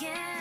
again.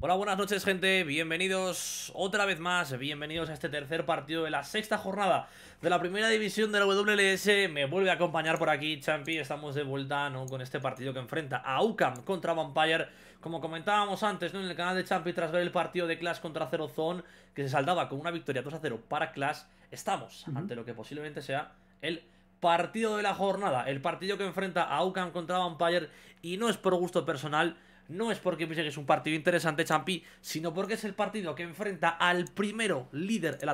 Hola, buenas noches gente, bienvenidos otra vez más, bienvenidos a este tercer partido de la sexta jornada de la primera división de la WLS Me vuelve a acompañar por aquí Champi, estamos de vuelta ¿no? con este partido que enfrenta a UCAM contra Vampire Como comentábamos antes ¿no? en el canal de Champi tras ver el partido de Clash contra Zero Zone Que se saldaba con una victoria 2 0 para Clash Estamos ante lo que posiblemente sea el partido de la jornada El partido que enfrenta a UCAM contra Vampire y no es por gusto personal no es porque piense que es un partido interesante, Champi, sino porque es el partido que enfrenta al primero líder en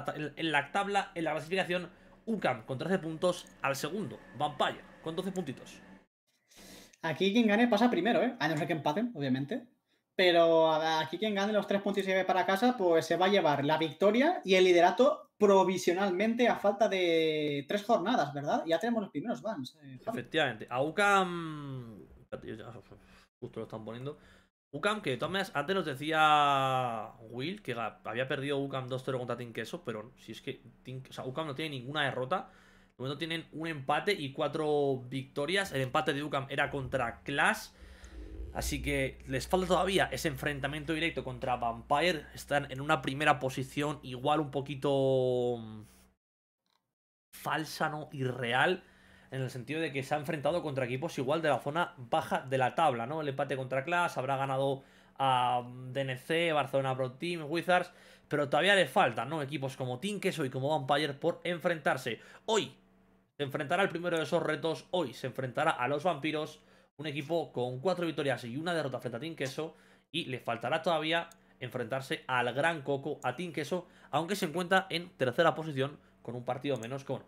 la, tabla, en la clasificación, UCAM, con 13 puntos, al segundo, Vampire, con 12 puntitos. Aquí quien gane pasa primero, ¿eh? A no que empaten, obviamente. Pero aquí quien gane los tres puntos y se ve para casa, pues se va a llevar la victoria y el liderato provisionalmente a falta de tres jornadas, ¿verdad? Ya tenemos los primeros Vans. Eh, Efectivamente. A UCAM justo lo están poniendo. UCAM, que de todas maneras, antes nos decía Will que había perdido UCAM 2-0 contra Tinkeso, pero si es que UCAM no tiene ninguna derrota. De momento tienen un empate y cuatro victorias. El empate de UCAM era contra Clash. Así que les falta todavía ese enfrentamiento directo contra Vampire. Están en una primera posición igual un poquito mm, falsa, ¿no? Irreal en el sentido de que se ha enfrentado contra equipos igual de la zona baja de la tabla, ¿no? El empate contra Clash, habrá ganado a mm, DNC, Barcelona Pro Team, Wizards, pero todavía le faltan, ¿no? Equipos como Queso y como Vampire por enfrentarse. Hoy se enfrentará el primero de esos retos, hoy se enfrentará a los Vampiros, un equipo con cuatro victorias y una derrota frente a Queso. y le faltará todavía enfrentarse al Gran Coco, a Queso. aunque se encuentra en tercera posición con un partido menos con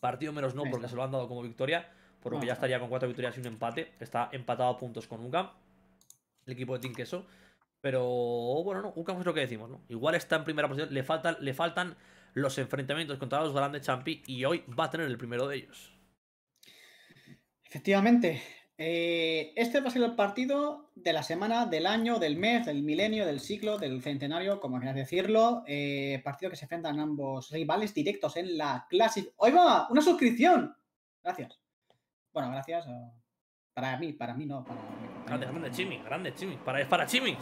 Partido menos no, porque se lo han dado como victoria, por lo que ya estaría con cuatro victorias y un empate. Está empatado a puntos con UCAM, el equipo de Team Queso. Pero bueno, no, UCAM es lo que decimos, ¿no? Igual está en primera posición, le faltan, le faltan los enfrentamientos contra los grandes Champi y hoy va a tener el primero de ellos. Efectivamente, eh, este va a ser el partido de la semana, del año, del mes, del milenio, del ciclo, del centenario, como quieras decirlo. Eh, partido que se enfrentan ambos rivales directos en la clase. ¡Oiga! ¡Una suscripción! Gracias. Bueno, gracias. Eh, para mí, para mí no. Para Grande, grande Chimi, grande Chimi. Para, para Chimi.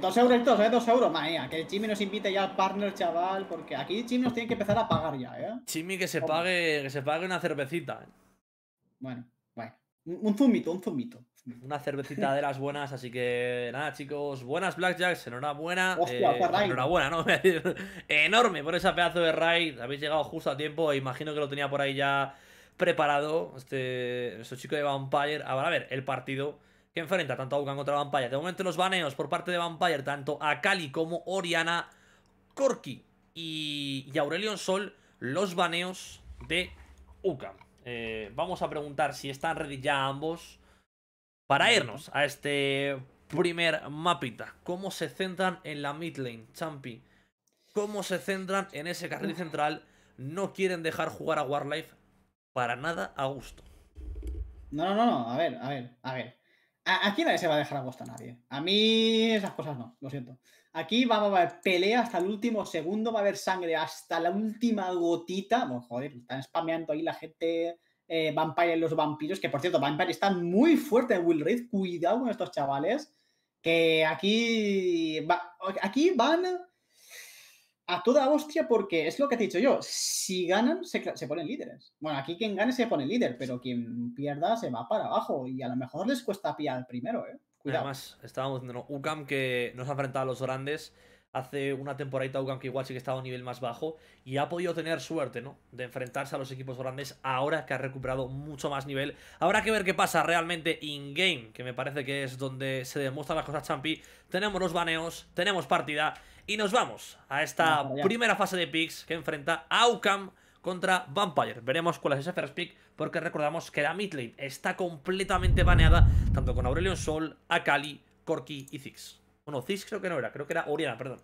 Dos euros dos ¿eh? Dos euros. que Chimi nos invite ya al partner, chaval. Porque aquí Chimi nos tiene que empezar a pagar ya, ¿eh? Chimi que se, pague, que se pague una cervecita, Bueno. Un zumito, un zumito. Una cervecita de las buenas, así que nada, chicos, buenas Blackjacks, enhorabuena. eh, enhorabuena, ¿no? Enorme por ese pedazo de raid. Habéis llegado justo a tiempo, e imagino que lo tenía por ahí ya preparado. Este, Nuestro chico de Vampire. Ahora, a ver, el partido que enfrenta tanto a Ukan contra Vampire. De momento, los baneos por parte de Vampire, tanto a Kali como Oriana, Corky y, y Aurelion Sol, los baneos de ukan eh, vamos a preguntar si están ready ya ambos para irnos a este primer mapita. ¿Cómo se centran en la mid lane, Champi? ¿Cómo se centran en ese carril central? No quieren dejar jugar a Warlife para nada a gusto. No, no, no, a ver, a ver, a ver. Aquí nadie se va a dejar a gusto a nadie. A mí esas cosas no, lo siento. Aquí va a haber pelea hasta el último segundo, va a haber sangre hasta la última gotita. Bueno, joder, están spameando ahí la gente eh, Vampire los vampiros, que por cierto, Vampire están muy fuertes en Will Reed. Cuidado con estos chavales, que aquí, aquí van a toda hostia porque es lo que te he dicho yo. Si ganan, se, se, ponen líderes. Bueno, aquí quien gane se pone líder, pero quien pierda se va para abajo y a lo mejor les cuesta pillar primero, ¿eh? Además, estábamos diciendo, UCAM que nos ha enfrentado a los grandes. Hace una temporadita UCAM que igual sí que estaba a un nivel más bajo. Y ha podido tener suerte, ¿no? De enfrentarse a los equipos grandes ahora que ha recuperado mucho más nivel. Habrá que ver qué pasa realmente in-game, que me parece que es donde se demuestran las cosas champi. Tenemos los baneos, tenemos partida. Y nos vamos a esta primera fase de picks que enfrenta a UCAM contra Vampire. Veremos cuál es ese first pick porque recordamos que la midlane está completamente baneada, tanto con Aurelion Sol, Akali, Corki y Ziggs. Bueno, Ziggs creo que no era, creo que era Oriana, perdón.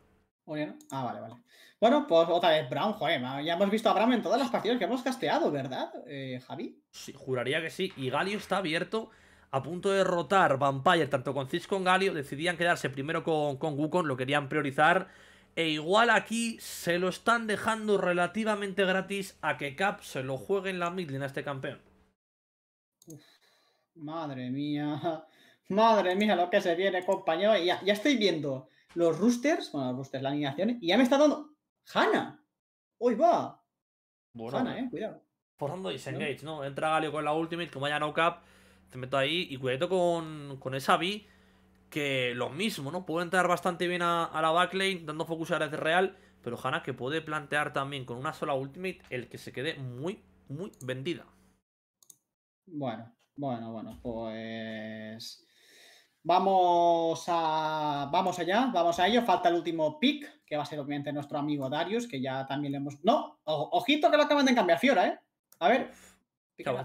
Oriana. Ah, vale, vale. Bueno, pues otra vez Brown, joder, ya hemos visto a Brown en todas las partidas que hemos casteado, ¿verdad, eh, Javi? Sí, juraría que sí. Y Galio está abierto, a punto de derrotar Vampire, tanto con Ziggs como con Galio. Decidían quedarse primero con, con Wukong, lo querían priorizar e igual aquí se lo están dejando relativamente gratis a que Cap se lo juegue en la midline a este campeón. madre mía. Madre mía, lo que se viene, compañero. Ya, ya estoy viendo los roosters, bueno, los roosters, las animación, y ya me está dando. ¡Hanna! ¡Hoy va! Bueno, eh, cuidado. Forzando Engage, ¿no? Entra Galio con la ultimate, como ya no cap, te meto ahí, y cuidado con, con esa B que lo mismo, ¿no? Puede entrar bastante bien a, la backlane, dando focus a Red Real, pero Hana que puede plantear también con una sola ultimate el que se quede muy, muy vendida. Bueno, bueno, bueno, pues vamos a vamos allá, vamos a ello. Falta el último pick, que va a ser obviamente nuestro amigo Darius, que ya también le hemos. No, ojito que lo acaban de cambiar Fiora, ¿eh? A ver. va,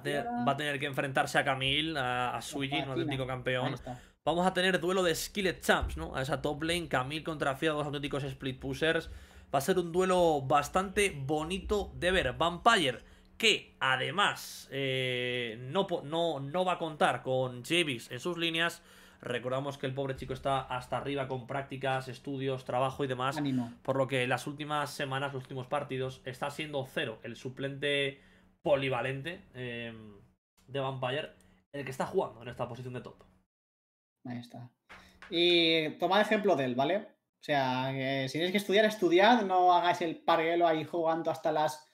a tener, que enfrentarse a Camille, a, a Suji, un auténtico campeón. Vamos a tener duelo de Skillet Champs, ¿no? A esa top lane, Camille contra Fiat, dos auténticos split pushers. Va a ser un duelo bastante bonito de ver. Vampire, que además eh, no, no, no, va a contar con Javis en sus líneas. Recordamos que el pobre chico está hasta arriba con prácticas, estudios, trabajo y demás. Por lo que las últimas semanas, los últimos partidos, está siendo cero el suplente polivalente eh, de Vampire, el que está jugando en esta posición de top. Ahí está. Y tomad ejemplo de él, ¿vale? O sea, si tenéis que estudiar, estudiad, no hagáis el parguelo ahí jugando hasta las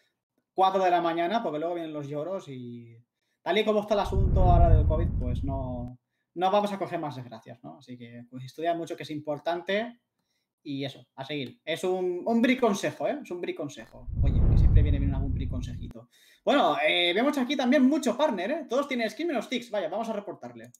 4 de la mañana, porque luego vienen los lloros y tal y como está el asunto ahora del COVID, pues no, no vamos a coger más desgracias, ¿no? Así que pues, estudiad mucho, que es importante y eso, a seguir. Es un, un briconsejo, ¿eh? Es un briconsejo. Oye, que siempre viene bien algún briconsejito. Bueno, eh, vemos aquí también mucho partner, ¿eh? Todos tienen skin menos tics. Vaya, vamos a reportarle.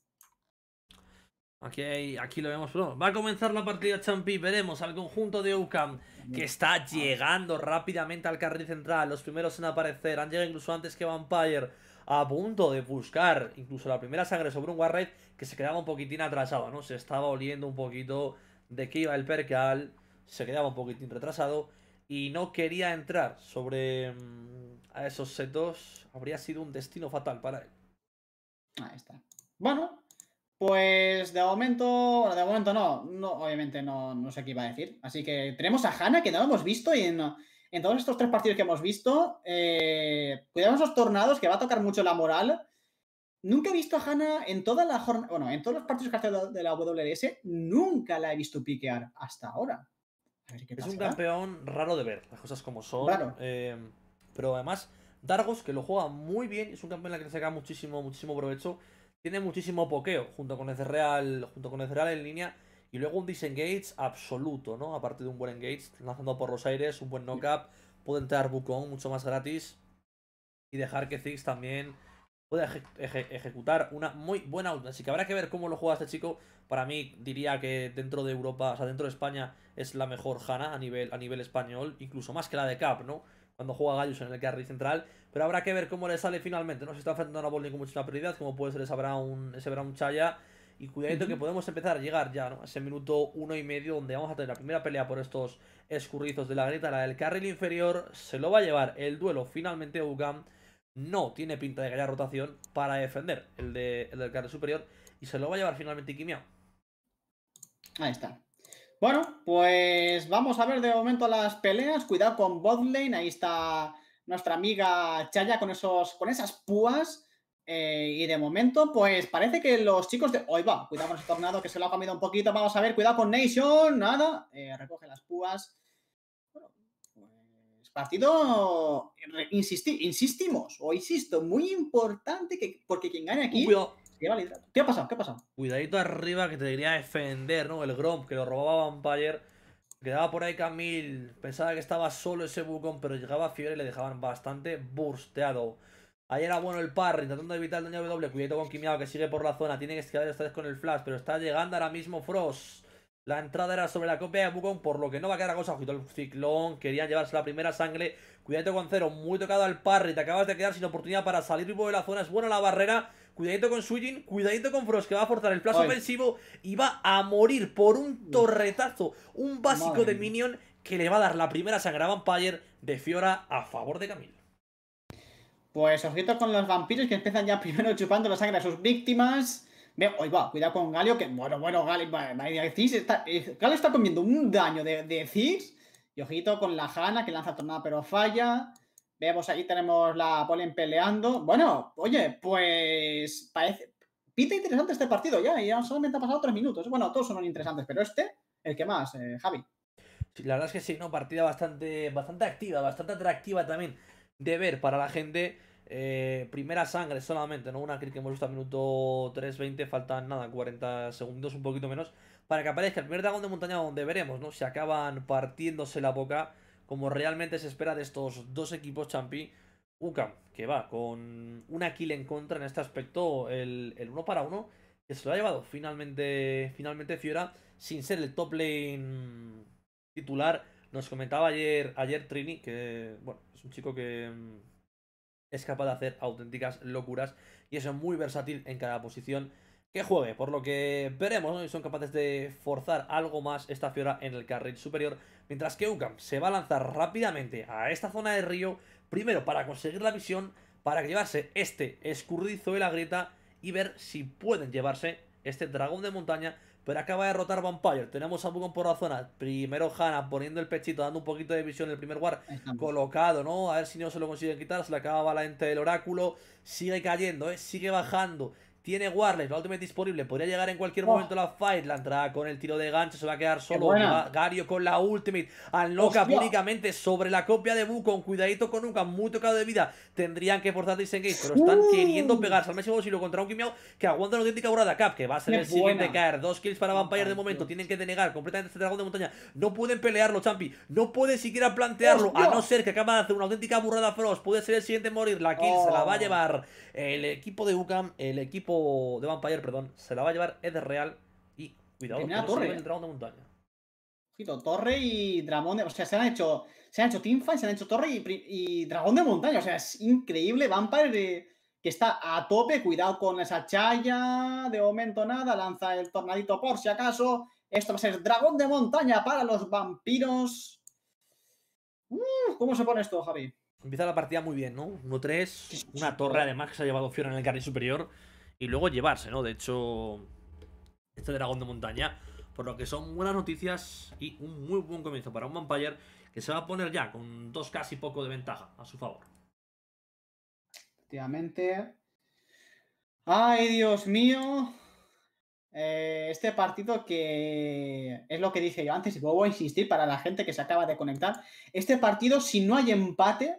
Aquí, aquí lo vemos, pronto. va a comenzar la partida Champi, veremos al conjunto de UCAM que está llegando rápidamente al carril central, los primeros en aparecer, han llegado incluso antes que Vampire, a punto de buscar incluso la primera sangre sobre un Warred que se quedaba un poquitín atrasado, ¿no? Se estaba oliendo un poquito de que iba el percal, se quedaba un poquitín retrasado y no quería entrar sobre mm, a esos setos, habría sido un destino fatal para él. Ahí está. Bueno, pues de momento, de momento no, no obviamente no, no, sé qué iba a decir. Así que tenemos a Hanna, que no hemos visto y en, todos estos tres partidos que hemos visto, eh, los los tornados, que va a tocar mucho la moral. Nunca he visto a Hanna en toda la jornada, bueno, en todos los partidos que ha hecho de la WLS, nunca la he visto piquear hasta ahora. es un campeón raro de ver, las cosas como son. Claro. Eh, pero además, Dargos, que lo juega muy bien, es un campeón en la que le saca muchísimo, muchísimo provecho. Tiene muchísimo pokeo junto con Ezreal, junto con en línea. Y luego un disengage absoluto, ¿no? Aparte de un buen engage, lanzando por los aires, un buen knock-up. Puede entrar Bukong mucho más gratis. Y dejar que Ziggs también pueda ejecutar una muy buena ulti. Así que habrá que ver cómo lo juega este chico. Para mí, diría que dentro de Europa, o sea, dentro de España, es la mejor Hanna a nivel, a nivel español. Incluso más que la de Cap, ¿no? Cuando juega Gallus en el carry central. Pero habrá que ver cómo le sale finalmente, ¿no? Se está enfrentando a Bolin con mucha prioridad, como puede ser ese Brown, ese Chaya. Y cuidadito que podemos empezar a llegar ya, A ese minuto uno y medio donde vamos a tener la primera pelea por estos escurrizos de la grieta. La del carril inferior se lo va a llevar el duelo finalmente Ugam. No tiene pinta de que rotación para defender el, del carril superior. Y se lo va a llevar finalmente Kimia Ahí está. Bueno, pues vamos a ver de momento las peleas. Cuidado con Botlane. Ahí está nuestra amiga Chaya con, esos, con esas púas. Eh, y de momento, pues parece que los chicos de. hoy va! Cuidado con ese tornado que se lo ha comido un poquito. Vamos a ver, cuidado con Nation. Nada. Eh, recoge las púas. Bueno, pues partido. insistimos, o insisto, muy importante que, porque quien gane aquí. Cuidado. ¿Qué ha pasado? ¿Qué ha pasado? Cuidadito arriba que te diría defender, ¿no? El Grom que lo robaba Vampire Quedaba por ahí Camille, pensaba que estaba solo ese bucón, pero llegaba fiebre y le dejaban bastante bursteado. Ahí era bueno el tratando de evitar el daño W. Cuidado con Kimiao que sigue por la zona. Tiene que esquivar esta vez con el flash, pero está llegando ahora mismo Frost. La entrada era sobre la copia de Bucon, por lo que no va a quedar a cosa. Ojito el ciclón, querían llevarse la primera sangre. Cuidado con cero, muy tocado al parry. Te acabas de quedar sin oportunidad para salir vivo de la zona. Es buena la barrera. Cuidadito con Sujin, cuidadito con Frost, que va a forzar el plazo ofensivo y va a morir por un torretazo, un básico de minion que le va a dar la primera Sagrada Vampire de Fiora a favor de Camille. Pues ojito con los vampiros que empiezan ya primero chupando la sangre a sus víctimas. Hoy va, cuidado con Galio, que bueno, bueno, Galio, está, eh, Galio está comiendo un daño de, de Y ojito con la Jana que lanza tornada pero falla. Vemos aquí tenemos la Polen peleando. Bueno, oye, pues parece. Pinta interesante este partido ya, y ya solamente ha pasado tres minutos. Bueno, todos son interesantes, pero este, el que más, eh, Javi. la verdad es que sí, ¿no? Partida bastante, bastante activa, bastante atractiva también de ver para la gente. Eh, primera sangre solamente, ¿no? Una kill que hemos visto a minuto 3.20, faltan nada, 40 segundos, un poquito menos, para que aparezca el primer dragón de montaña donde veremos, ¿no? Se acaban partiéndose la boca como realmente se espera de estos dos equipos champi. UCAM, que va con una kill en contra en este aspecto, el, el uno para uno, que se lo ha llevado finalmente, finalmente Fiora, sin ser el top lane titular. Nos comentaba ayer, ayer Trini, que bueno, es un chico que mm, es capaz de hacer auténticas locuras y es muy versátil en cada posición que juegue, por lo que veremos si son capaces de forzar algo más esta Fiora en el carril superior, mientras que Ucam se va a lanzar rápidamente a esta zona de río, primero para conseguir la visión, para llevarse este escurridizo de la grieta y ver si pueden llevarse este dragón de montaña, pero acaba de derrotar Vampire, tenemos a Bugon por la zona, primero Hanna poniendo el pechito, dando un poquito de visión en el primer guard, colocado, ¿no? A ver si no se lo consiguen quitar, se le acaba la ente del oráculo, sigue cayendo, ¿eh? sigue bajando, tiene Warless, la ultimate disponible. Podría llegar en cualquier momento la fight. La entrada con el tiro de gancho se va a quedar solo. Gario con la ultimate. loca únicamente sobre la copia de Con Cuidadito con Ucam, muy tocado de vida. Tendrían que forzar disengage, pero están uh. queriendo pegarse al máximo Si lo contra un Kimiao que aguanta una auténtica burrada. Cap, que va a ser el siguiente caer. Dos kills para Vampire de momento. Tienen que denegar completamente este dragón de montaña. No pueden pelearlo, Champi. No pueden siquiera plantearlo. a no ser que acaba de hacer una auténtica burrada Frost. Puede ser el siguiente morir. La kill se la va a oh. llevar el equipo de Ucam. el equipo de Vampire, perdón, se la va a llevar de Real y cuidado, torre. el dragón de montaña. torre y dragón O sea, se han hecho, se han hecho teamfight, se han hecho torre y, dragón de montaña. O sea, es increíble. Vampire de, eh, que está a tope. Cuidado con esa chaya. De momento nada. Lanza el tornadito por si acaso. Esto va a ser dragón de montaña para los vampiros. ¿Cómo se pone esto, Javi? Empieza la partida muy bien, ¿no? 1-3, una torre además que se ha llevado Fiora en el carril superior y luego llevarse, ¿no? De hecho, este dragón de montaña, por lo que son buenas noticias y un muy buen comienzo para un vampire que se va a poner ya con dos casi poco de ventaja a su favor. Efectivamente. ¡Ay, Dios mío! Eh, este partido que es lo que dije yo antes y voy a insistir para la gente que se acaba de conectar. Este partido, si no hay empate,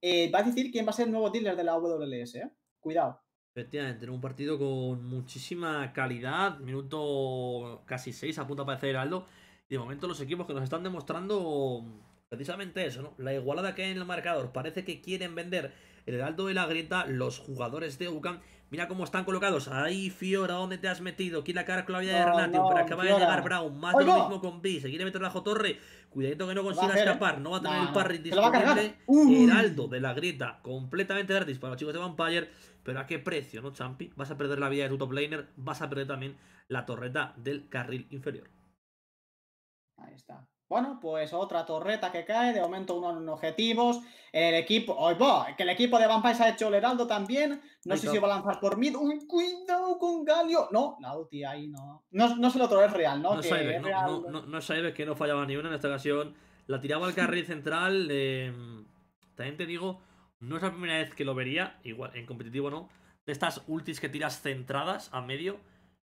eh, va a decir quién va a ser el nuevo dealer de la WLS. Eh. Cuidado. Efectivamente, un partido con muchísima calidad, minuto casi 6, apunta de aparecer Aldo Y de momento los equipos que nos están demostrando precisamente eso, ¿no? La igualada que hay en el marcador. Parece que quieren vender el heraldo de la grieta, los jugadores de Ucan, Mira cómo están colocados. Ahí, Fiora, ¿dónde te has metido? Quiere acabar con la vida de Renatio. pero acaba de llegar Brown. Más de lo mismo con B. Se quiere meter bajo torre. Cuidadito que no consiga ¿eh? escapar. No va a tener un el parry disponible. Uh. Heraldo de la grieta, completamente gratis para los chicos de Vampire. Pero a qué precio, ¿no, Champi? Vas a perder la vida de tu top Vas a perder también la torreta del carril inferior. Ahí está. Bueno, pues otra torreta que cae, de momento uno en objetivos. El equipo, hoy que el equipo de Vampires ha hecho el heraldo también. No sé si va a lanzar por mid. Uy, cuidado con Galio. No, la ahí no. No, se lo es real, ¿no? No sabe, real... no, no, sabe que no fallaba ni una en esta ocasión. La tiraba al carril central. Eh, también te digo, no es la primera vez que lo vería, igual en competitivo no. De estas ultis que tiras centradas a medio,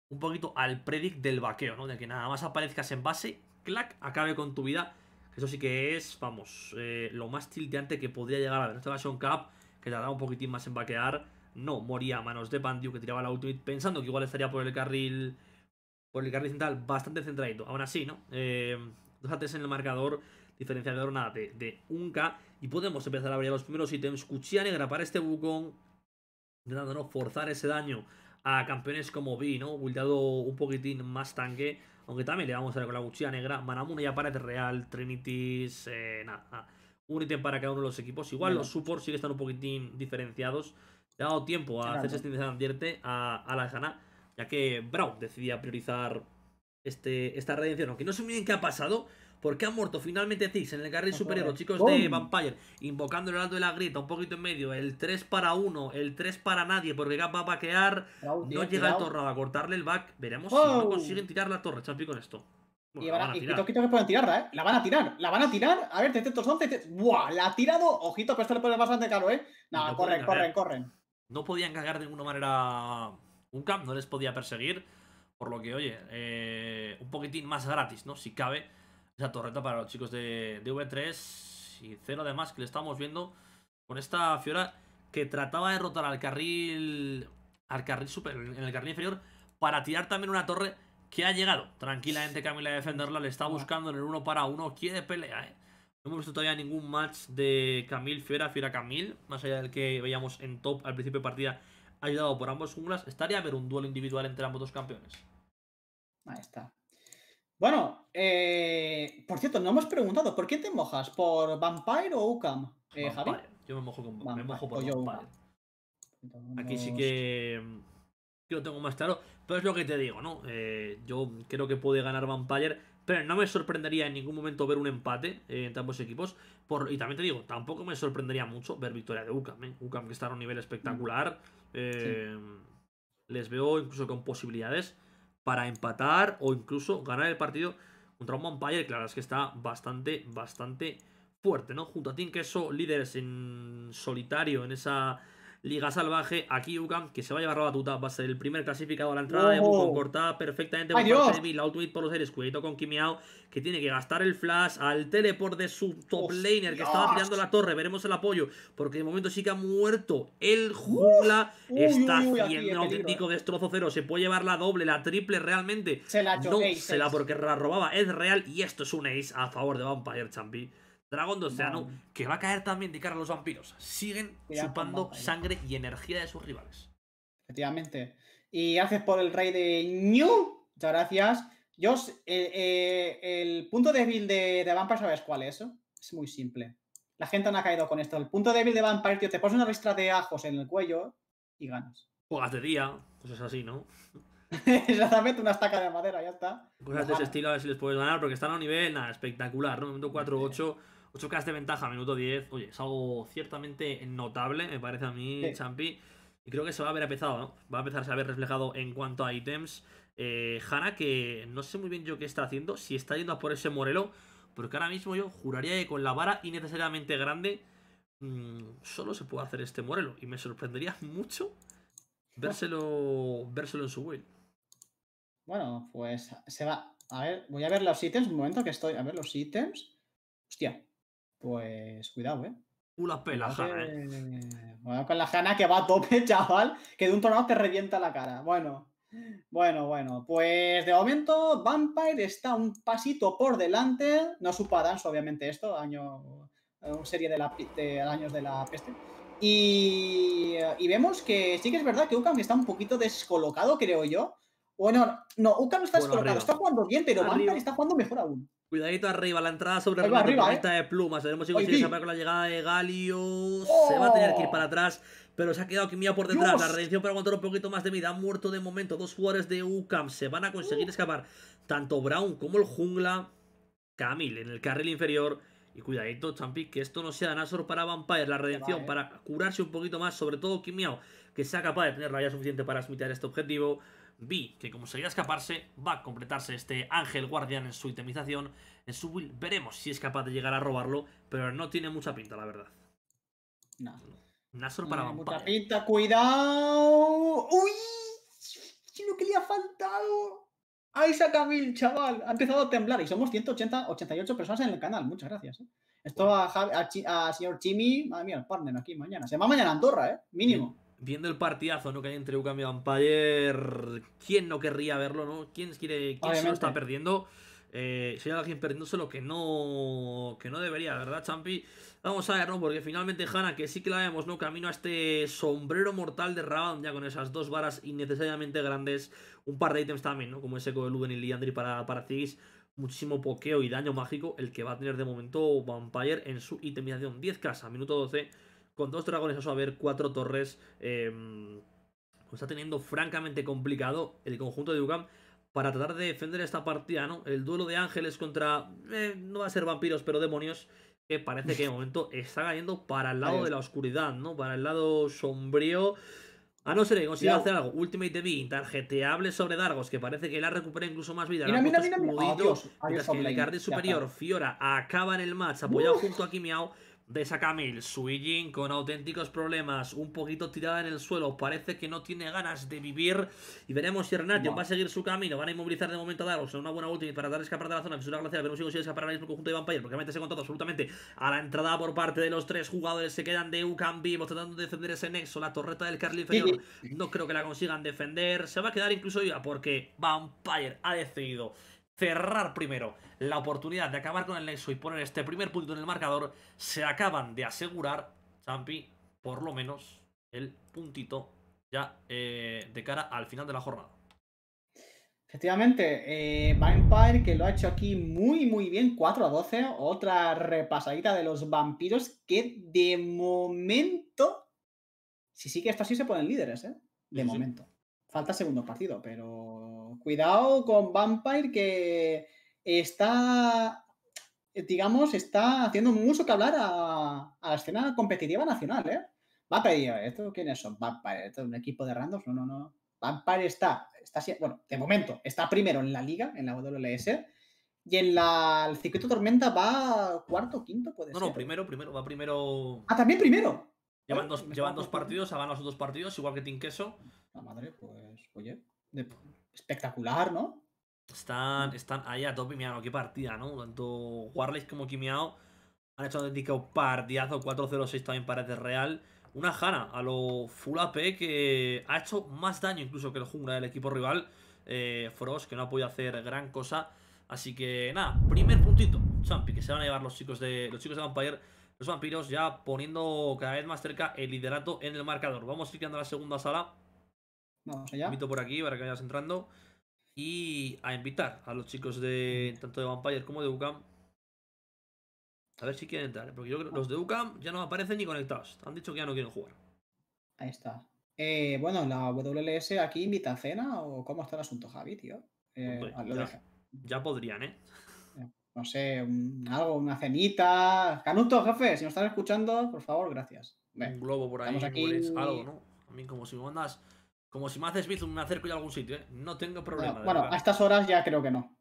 un poquito al predict del vaqueo, ¿no? De que nada más aparezcas en base, clac, acabe con tu vida. Eso sí que es, vamos, eh, lo más tilteante que podría llegar a ver. Esta versión Cup, que tardaba un poquitín más en vaquear, no moría a manos de Pandu que tiraba la ultimate pensando que igual estaría por el carril por el carril central bastante centradito. Aún así, ¿no? Eh, dos ates en el marcador, diferenciador nada de, un k Y podemos empezar a abrir los primeros ítems. Cuchilla negra para este bucón, intentando ¿no? forzar ese daño a campeones como Vi, ¿no? Buildado un poquitín más tanque aunque también le vamos a dar con la cuchilla negra. Manamune ya parece Real, Trinities, eh, nada, Un ítem para cada uno de los equipos. Igual los supports sí que están un poquitín diferenciados. Le ha dado tiempo a hacerse este de a, a la Jana, ya que Brown decidía priorizar este, esta redención. Aunque no sé muy bien qué ha pasado, porque ha muerto finalmente Ziggs en el carril ah, superior, chicos de Vampire, invocando el alto de la grieta, un poquito en medio, el 3 para uno. el 3 para nadie, porque Gap va a vaquear, no llega el Torrado a cortarle el back, veremos si no consiguen tirar la torre, Champi, con esto. y, que pueden tirarla, ¿eh? La van a tirar, la van a tirar. A ver, 311, ¡Buah! La ha tirado. Ojito, que esto le pone bastante caro, ¿eh? Nada, corren, corren, corren. No podían cagar de ninguna manera un camp, no les podía perseguir. Por lo que, oye, eh, un poquitín más gratis, ¿no? Si cabe esa torreta para los chicos de, de V3 y cero además que le estamos viendo con esta Fiora que trataba de rotar al carril al carril super, en el carril inferior para tirar también una torre que ha llegado tranquilamente Camila a defenderla, le está buscando en el uno para uno, quiere pelea, ¿eh? No hemos visto todavía ningún match de Camila Fiera, Fiera, Camil, más allá del que veíamos en top al principio de partida, ayudado por ambos junglas. Estaría a ver un duelo individual entre ambos dos campeones. Ahí está. Bueno, eh, por cierto, no hemos preguntado, ¿por qué te mojas? ¿Por Vampire o Ucam, eh, Yo me mojo, por Vampire. Aquí sí que, que mm, lo tengo más claro, pero es lo que te digo, ¿no? Eh, yo creo que puede ganar Vampire, pero no me sorprendería en ningún momento ver un empate eh, entre ambos equipos. y también te digo, tampoco me sorprendería mucho ver victoria de UCAM. UCAM que está a un nivel mm. espectacular. Les veo incluso con posibilidades para empatar o incluso ganar el partido contra un Vampire. Claro, es que está bastante, bastante fuerte, ¿no? Junto a en que eso, líderes en solitario en esa Liga Salvaje. Aquí UCAM, que se va a llevar la batuta, va a ser el primer clasificado a la entrada de oh. cortada perfectamente por parte de Outwit por los aires. Cuidado con Kimiao, que tiene que gastar el flash al teleport de su top laner, que estaba tirando la torre. Veremos el apoyo, porque de momento sí que ha muerto el jungla. Está haciendo auténtico eh. destrozo cero. Se puede llevar la doble, la triple, realmente. Se la No, se la porque la robaba. Es real y esto es un ace a favor de Vampire Champi. Dragón de Oceano, que va a caer también de cara a los vampiros. Siguen chupando sangre y energía de sus rivales. Efectivamente. Y haces por el rey de New. Muchas gracias. Yo, eh, eh, el punto débil de, de, Vampire, ¿sabes cuál es? Es muy simple. La gente no ha caído con esto. El punto débil de Vampire, tío, te pones una ristra de ajos en el cuello y ganas. Juegas de día, cosas así, ¿no? Exactamente, una estaca de madera, ya está. Cosas de ese estilo, a ver si les puedes ganar, porque están a un nivel espectacular, ¿no? 4-8. 8K de ventaja, minuto 10. Oye, es algo ciertamente notable, me parece a mí, Champi. Y creo que se va a ver empezado, ¿no? Va a empezar a ver reflejado en cuanto a ítems. Eh, que no sé muy bien yo qué está haciendo, si está yendo a por ese Morelo, porque ahora mismo yo juraría que con la vara innecesariamente grande mm, solo se puede hacer este Morelo. Y me sorprendería mucho vérselo, vérselo en su build. Bueno, pues se va. A ver, voy a ver los ítems un momento que estoy. A ver los ítems. Hostia, pues cuidado, ¿eh? Una pela, ¿eh? con la jana que va a tope, chaval, que de un tornado te revienta la cara. Bueno, bueno, bueno, pues de momento Vampire está un pasito por delante. No supa a obviamente, esto, año, eh, serie de, la, de años de la peste. Y, vemos que sí que es verdad que Ukam está un poquito descolocado, creo yo. Bueno, no, Ukan no está descolocado, está jugando bien, pero Vampire está jugando mejor aún. Cuidadito arriba, la entrada sobre la ¿eh? de plumas. Veremos si con la llegada de Galio. Se va a tener que ir ¡Oh! para atrás. Pero se ha quedado Kimia por detrás. La redención para aguantar un poquito más de vida. Han muerto de momento dos jugadores de UCAM. Se van a conseguir ¡Oh! escapar. Tanto Brown como el jungla. Camille en el carril inferior. Y cuidadito, Champi, que esto no sea Nasor para Vampire. La redención ¿eh? para curarse un poquito más. Sobre todo Kimiao, que sea capaz de tener raya suficiente para smitear este objetivo. Vi que como a escaparse, va a completarse este ángel guardián en su itemización, en su build. Veremos si es capaz de llegar a robarlo, pero no tiene mucha pinta, la verdad. No. Nasor para no pinta, cuidado. ¡Uy! lo que le ha faltado! ¡Ahí saca mil, chaval! Ha empezado a temblar y somos 180, 88 personas en el canal. Muchas gracias. Eh. Esto a, a, señor Chimi, madre mía, el partner aquí mañana. Se va mañana a Andorra, ¿eh? Mínimo viendo el partidazo ¿no? que hay entre Ucam y Vampire, ¿quién no querría verlo? ¿no? ¿Quién, quiere, quién se está perdiendo? Eh, si hay alguien perdiéndose lo que no, que no debería, ¿verdad, Champi? Vamos a ver, ¿no? Porque finalmente Hanna, que sí que la vemos, ¿no? Camino a este sombrero mortal de Raban, ya con esas dos varas innecesariamente grandes. Un par de ítems también, ¿no? Como ese con Luven y Liandri para, para muchísimo pokeo y daño mágico el que va a tener de momento Vampire en su itemización 10 casas, minuto 12 con dos dragones a su haber, cuatro torres, em, pues está teniendo francamente complicado el conjunto de Dugan para tratar de defender esta partida, ¿no? El duelo de ángeles contra, eh, no va a ser vampiros, pero demonios, que parece que de momento está cayendo para el lado de la oscuridad, ¿no? Para el lado sombrío. A no ser que consiga hacer algo. Ultimate V, tarjeteable sobre Dargos, que parece que la recuperado incluso más vida. Mira, mira, mira, el ah, ah, superior, Fiora, acaba en el match, apoyado junto a Kimiao de Camille Suijin con auténticos problemas, un poquito tirada en el suelo, parece que no tiene ganas de vivir. Y veremos si Renatio va a seguir su camino, van a inmovilizar de momento a Daros en una buena última para dar escapar de la zona, fisura glacial, veremos si consigue escapar al mismo conjunto de Vampire, porque se con todo absolutamente a la entrada por parte de los tres jugadores, se quedan de Ucan vivos tratando de defender ese nexo, la torreta del Carly no creo que la consigan defender, se va a quedar incluso ya porque Vampire ha decidido cerrar primero la oportunidad de acabar con el nexo y poner este primer punto en el marcador, se acaban de asegurar, Champi, por lo menos el puntito ya eh, de cara al final de la jornada. Efectivamente, eh, Vampire que lo ha hecho aquí muy muy bien, 4 a 12, otra repasadita de los vampiros que de momento, si sí que esto así se ponen líderes, ¿eh? de momento. Falta segundo partido, pero cuidado con Vampire que está, digamos, está haciendo mucho que hablar a, la escena competitiva nacional, ¿eh? Vampire, ¿esto quiénes son? Vampire, ¿esto es un equipo de randoms? No, no, no. Vampire está, está, bueno, de momento, está primero en la liga, en la WLS, y en la, el circuito tormenta va cuarto, quinto, puede ser. No, no, primero, primero, va primero. Ah, también primero. Llevan dos, partidos, ha los otros dos partidos, igual que queso La madre, pues, oye, espectacular, ¿no? Están, están ahí a tope, qué partida, ¿no? Tanto Warley como Kimiao han hecho un auténtico partidazo, 4-0-6 también parece real. Una jana a lo full AP que ha hecho más daño incluso que el jungla del equipo rival. Eh, Frost, que no ha podido hacer gran cosa. Así que nada, primer puntito, Champi, que se van a llevar los chicos de los chicos de Vampire los vampiros ya poniendo cada vez más cerca el liderato en el marcador. Vamos a ir a la segunda sala. Vamos allá. Invito por aquí para que vayas entrando. Y a invitar a los chicos de tanto de Vampire como de UCAM. A ver si quieren entrar, ¿eh? porque yo creo que los de UCAM ya no aparecen ni conectados. Han dicho que ya no quieren jugar. Ahí está. Eh, bueno, la WLS aquí invita a cena o cómo está el asunto, Javi, tío. Eh, ya podrían, ¿eh? no sé, algo, una cenita. Canuto, jefe, si nos están escuchando, por favor, gracias. un globo por ahí, aquí... algo, ¿no? A mí como si me como si me haces Bizum, me acerco a algún sitio, ¿eh? No tengo problema. Bueno, a estas horas ya creo que no.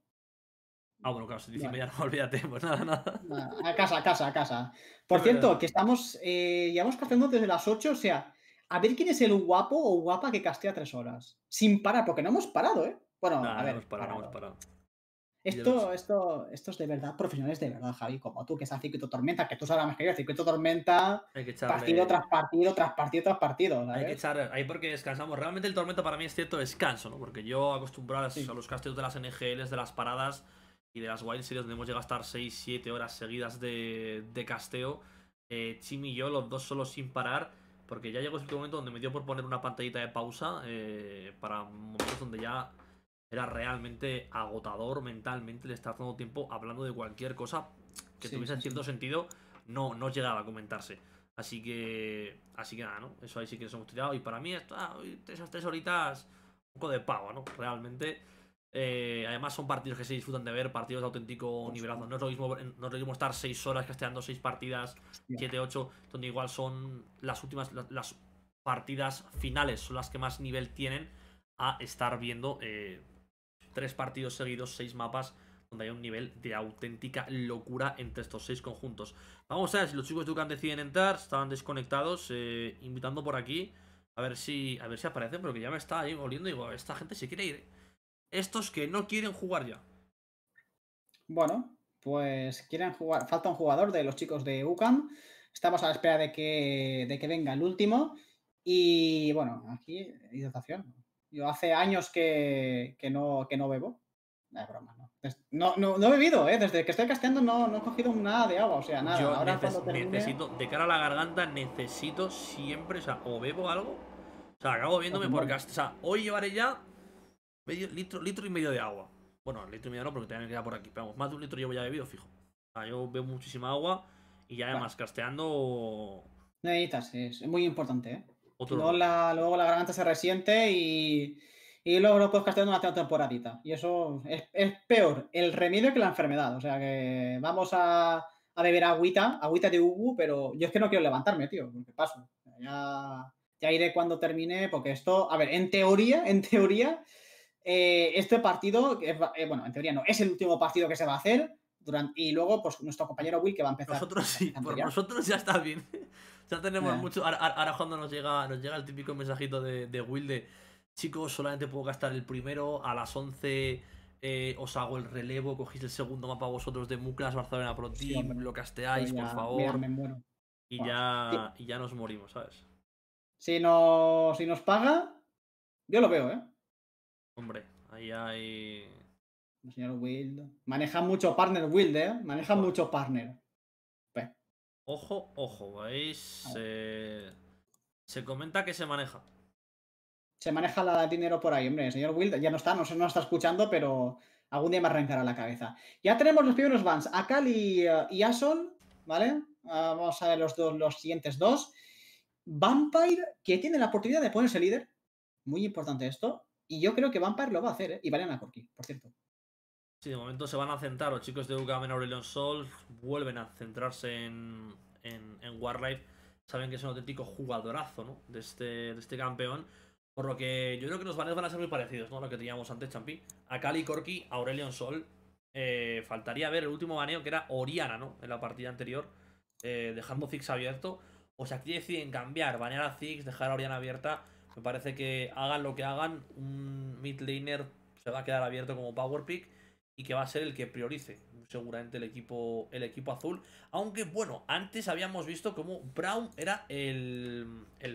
Ah, bueno, claro, si dice ya no, olvídate, pues nada, nada. a casa, a casa, a casa. Por cierto, que estamos, eh, llevamos pasando desde las 8, o sea, a ver quién es el guapo o guapa que castea tres horas. Sin parar, porque no hemos parado, ¿eh? Bueno, a ver. No hemos parado, no hemos parado. Esto, esto, esto es de verdad, profesionales de verdad, Javi, como tú, que es el circuito tormenta, que tú sabes más que yo, circuito tormenta, hay que partido tras partido, tras partido, tras partido. Hay que echar ahí porque descansamos. Realmente el tormento para mí es cierto descanso, ¿no? Porque yo acostumbrado a los castillos de las NGLs, de las paradas y de las Wild Series, donde hemos llegado a estar 6, 7 horas seguidas de, casteo, eh, Chimi y yo, los dos solo sin parar, porque ya llegó ese momento donde me dio por poner una pantallita de pausa eh, para momentos donde ya era realmente agotador mentalmente de estar el tiempo hablando de cualquier cosa que tuviese cierto sentido, no, no llegaba a comentarse. Así que, así que nada, Eso ahí sí que nos hemos tirado. Y para mí, esas ah, tres horitas, un poco de pavo, ¿no? Realmente. Eh, además, son partidos que se disfrutan de ver, partidos de auténtico nivelazo. Eh, no es, lo mismo, no estar seis horas casteando seis partidas, siete, ocho donde igual son las últimas, las, partidas finales, son las que más nivel tienen, a estar viendo. Eh, tres partidos seguidos, seis mapas, donde hay un nivel de auténtica locura entre estos seis conjuntos. Vamos a ver si los chicos de Ucan deciden entrar, estaban desconectados, eh, invitando por aquí, a ver si a ver si aparecen, porque ya me está ahí oliendo, digo, esta gente se quiere ir. ¿eh? Estos que no quieren jugar ya. Bueno, pues quieren jugar, falta un jugador de los chicos de Ucan Estamos a la espera de que, de que venga el último. Y bueno, aquí hidratación. Yo hace años que, no, que no bebo. No es ¿no? No, he bebido, ¿eh? Desde que estoy casteando no, he cogido nada de agua, o sea, nada. Yo Ahora necesito, de cara a la garganta, necesito siempre, o sea, o bebo algo, o sea, acabo viéndome pues por O sea, hoy llevaré ya medio, litro, litro y medio de agua. Bueno, litro y medio no, porque también queda por aquí. Pero más de un litro llevo ya bebido, fijo. O sea, yo bebo muchísima agua y ya además casteando. Necesitas, es muy importante, ¿eh? luego, la, luego la garganta se resiente y, luego lo puedes castear una temporadita. Y eso es, peor el remedio que la enfermedad. O sea que vamos a, beber agüita, agüita de Ubu, pero yo es que no quiero levantarme, tío, porque paso. Ya, iré cuando termine, porque esto, a ver, en teoría, en teoría, eh, este partido, eh, bueno, en teoría no, es el último partido que se va a hacer. Durante, y luego, pues nuestro compañero Will que va a empezar. Nosotros sí, por nosotros ya está bien. Ya tenemos mucho. Ahora, cuando nos llega, nos llega el típico mensajito de, Wilde. Chicos, solamente puedo gastar el primero. A las 11 eh, os hago el relevo. Cogéis el segundo mapa vosotros de Muclas, Barcelona Pro Team. lo casteáis, pues por favor. Y, ya, y ya nos morimos, ¿sabes? Si, no, si nos paga, yo lo veo, ¿eh? Hombre, ahí hay. señor Wild. Maneja mucho partner Wilde, ¿eh? Maneja mucho partner. Ojo, ojo, veis. Eh, se comenta que se maneja. Se maneja la dinero por ahí, hombre. señor Wild ya no está, no, nos está escuchando, pero algún día me arrancará la cabeza. Ya tenemos los primeros bans, Akali eh, y, Asol, ¿vale? Ah, vamos a ver los, dos, los siguientes dos. Vampire, que tiene la oportunidad de ponerse líder. Muy importante esto. Y yo creo que Vampire lo va a hacer, ¿eh? Y Valiana Corki, por cierto de momento se van a centrar, los chicos de En Aurelion Sol vuelven a centrarse en, en, Warlife. Saben que es un auténtico jugadorazo, ¿no? De este, este campeón. Por lo que yo creo que los banners van a ser muy parecidos, ¿no? Lo que teníamos antes, Champi. A Kali Corki, Aurelion Sol. Eh, faltaría ver el último baneo que era Oriana, ¿no? En la partida anterior. Eh, dejando Ziggs abierto. O sea, aquí deciden cambiar, banear a Ziggs, dejar a Oriana abierta. Me parece que hagan lo que hagan, un mid laner se va a quedar abierto como power pick y que va a ser el que priorice seguramente el equipo, el equipo azul. Aunque bueno, antes habíamos visto como Brown era el,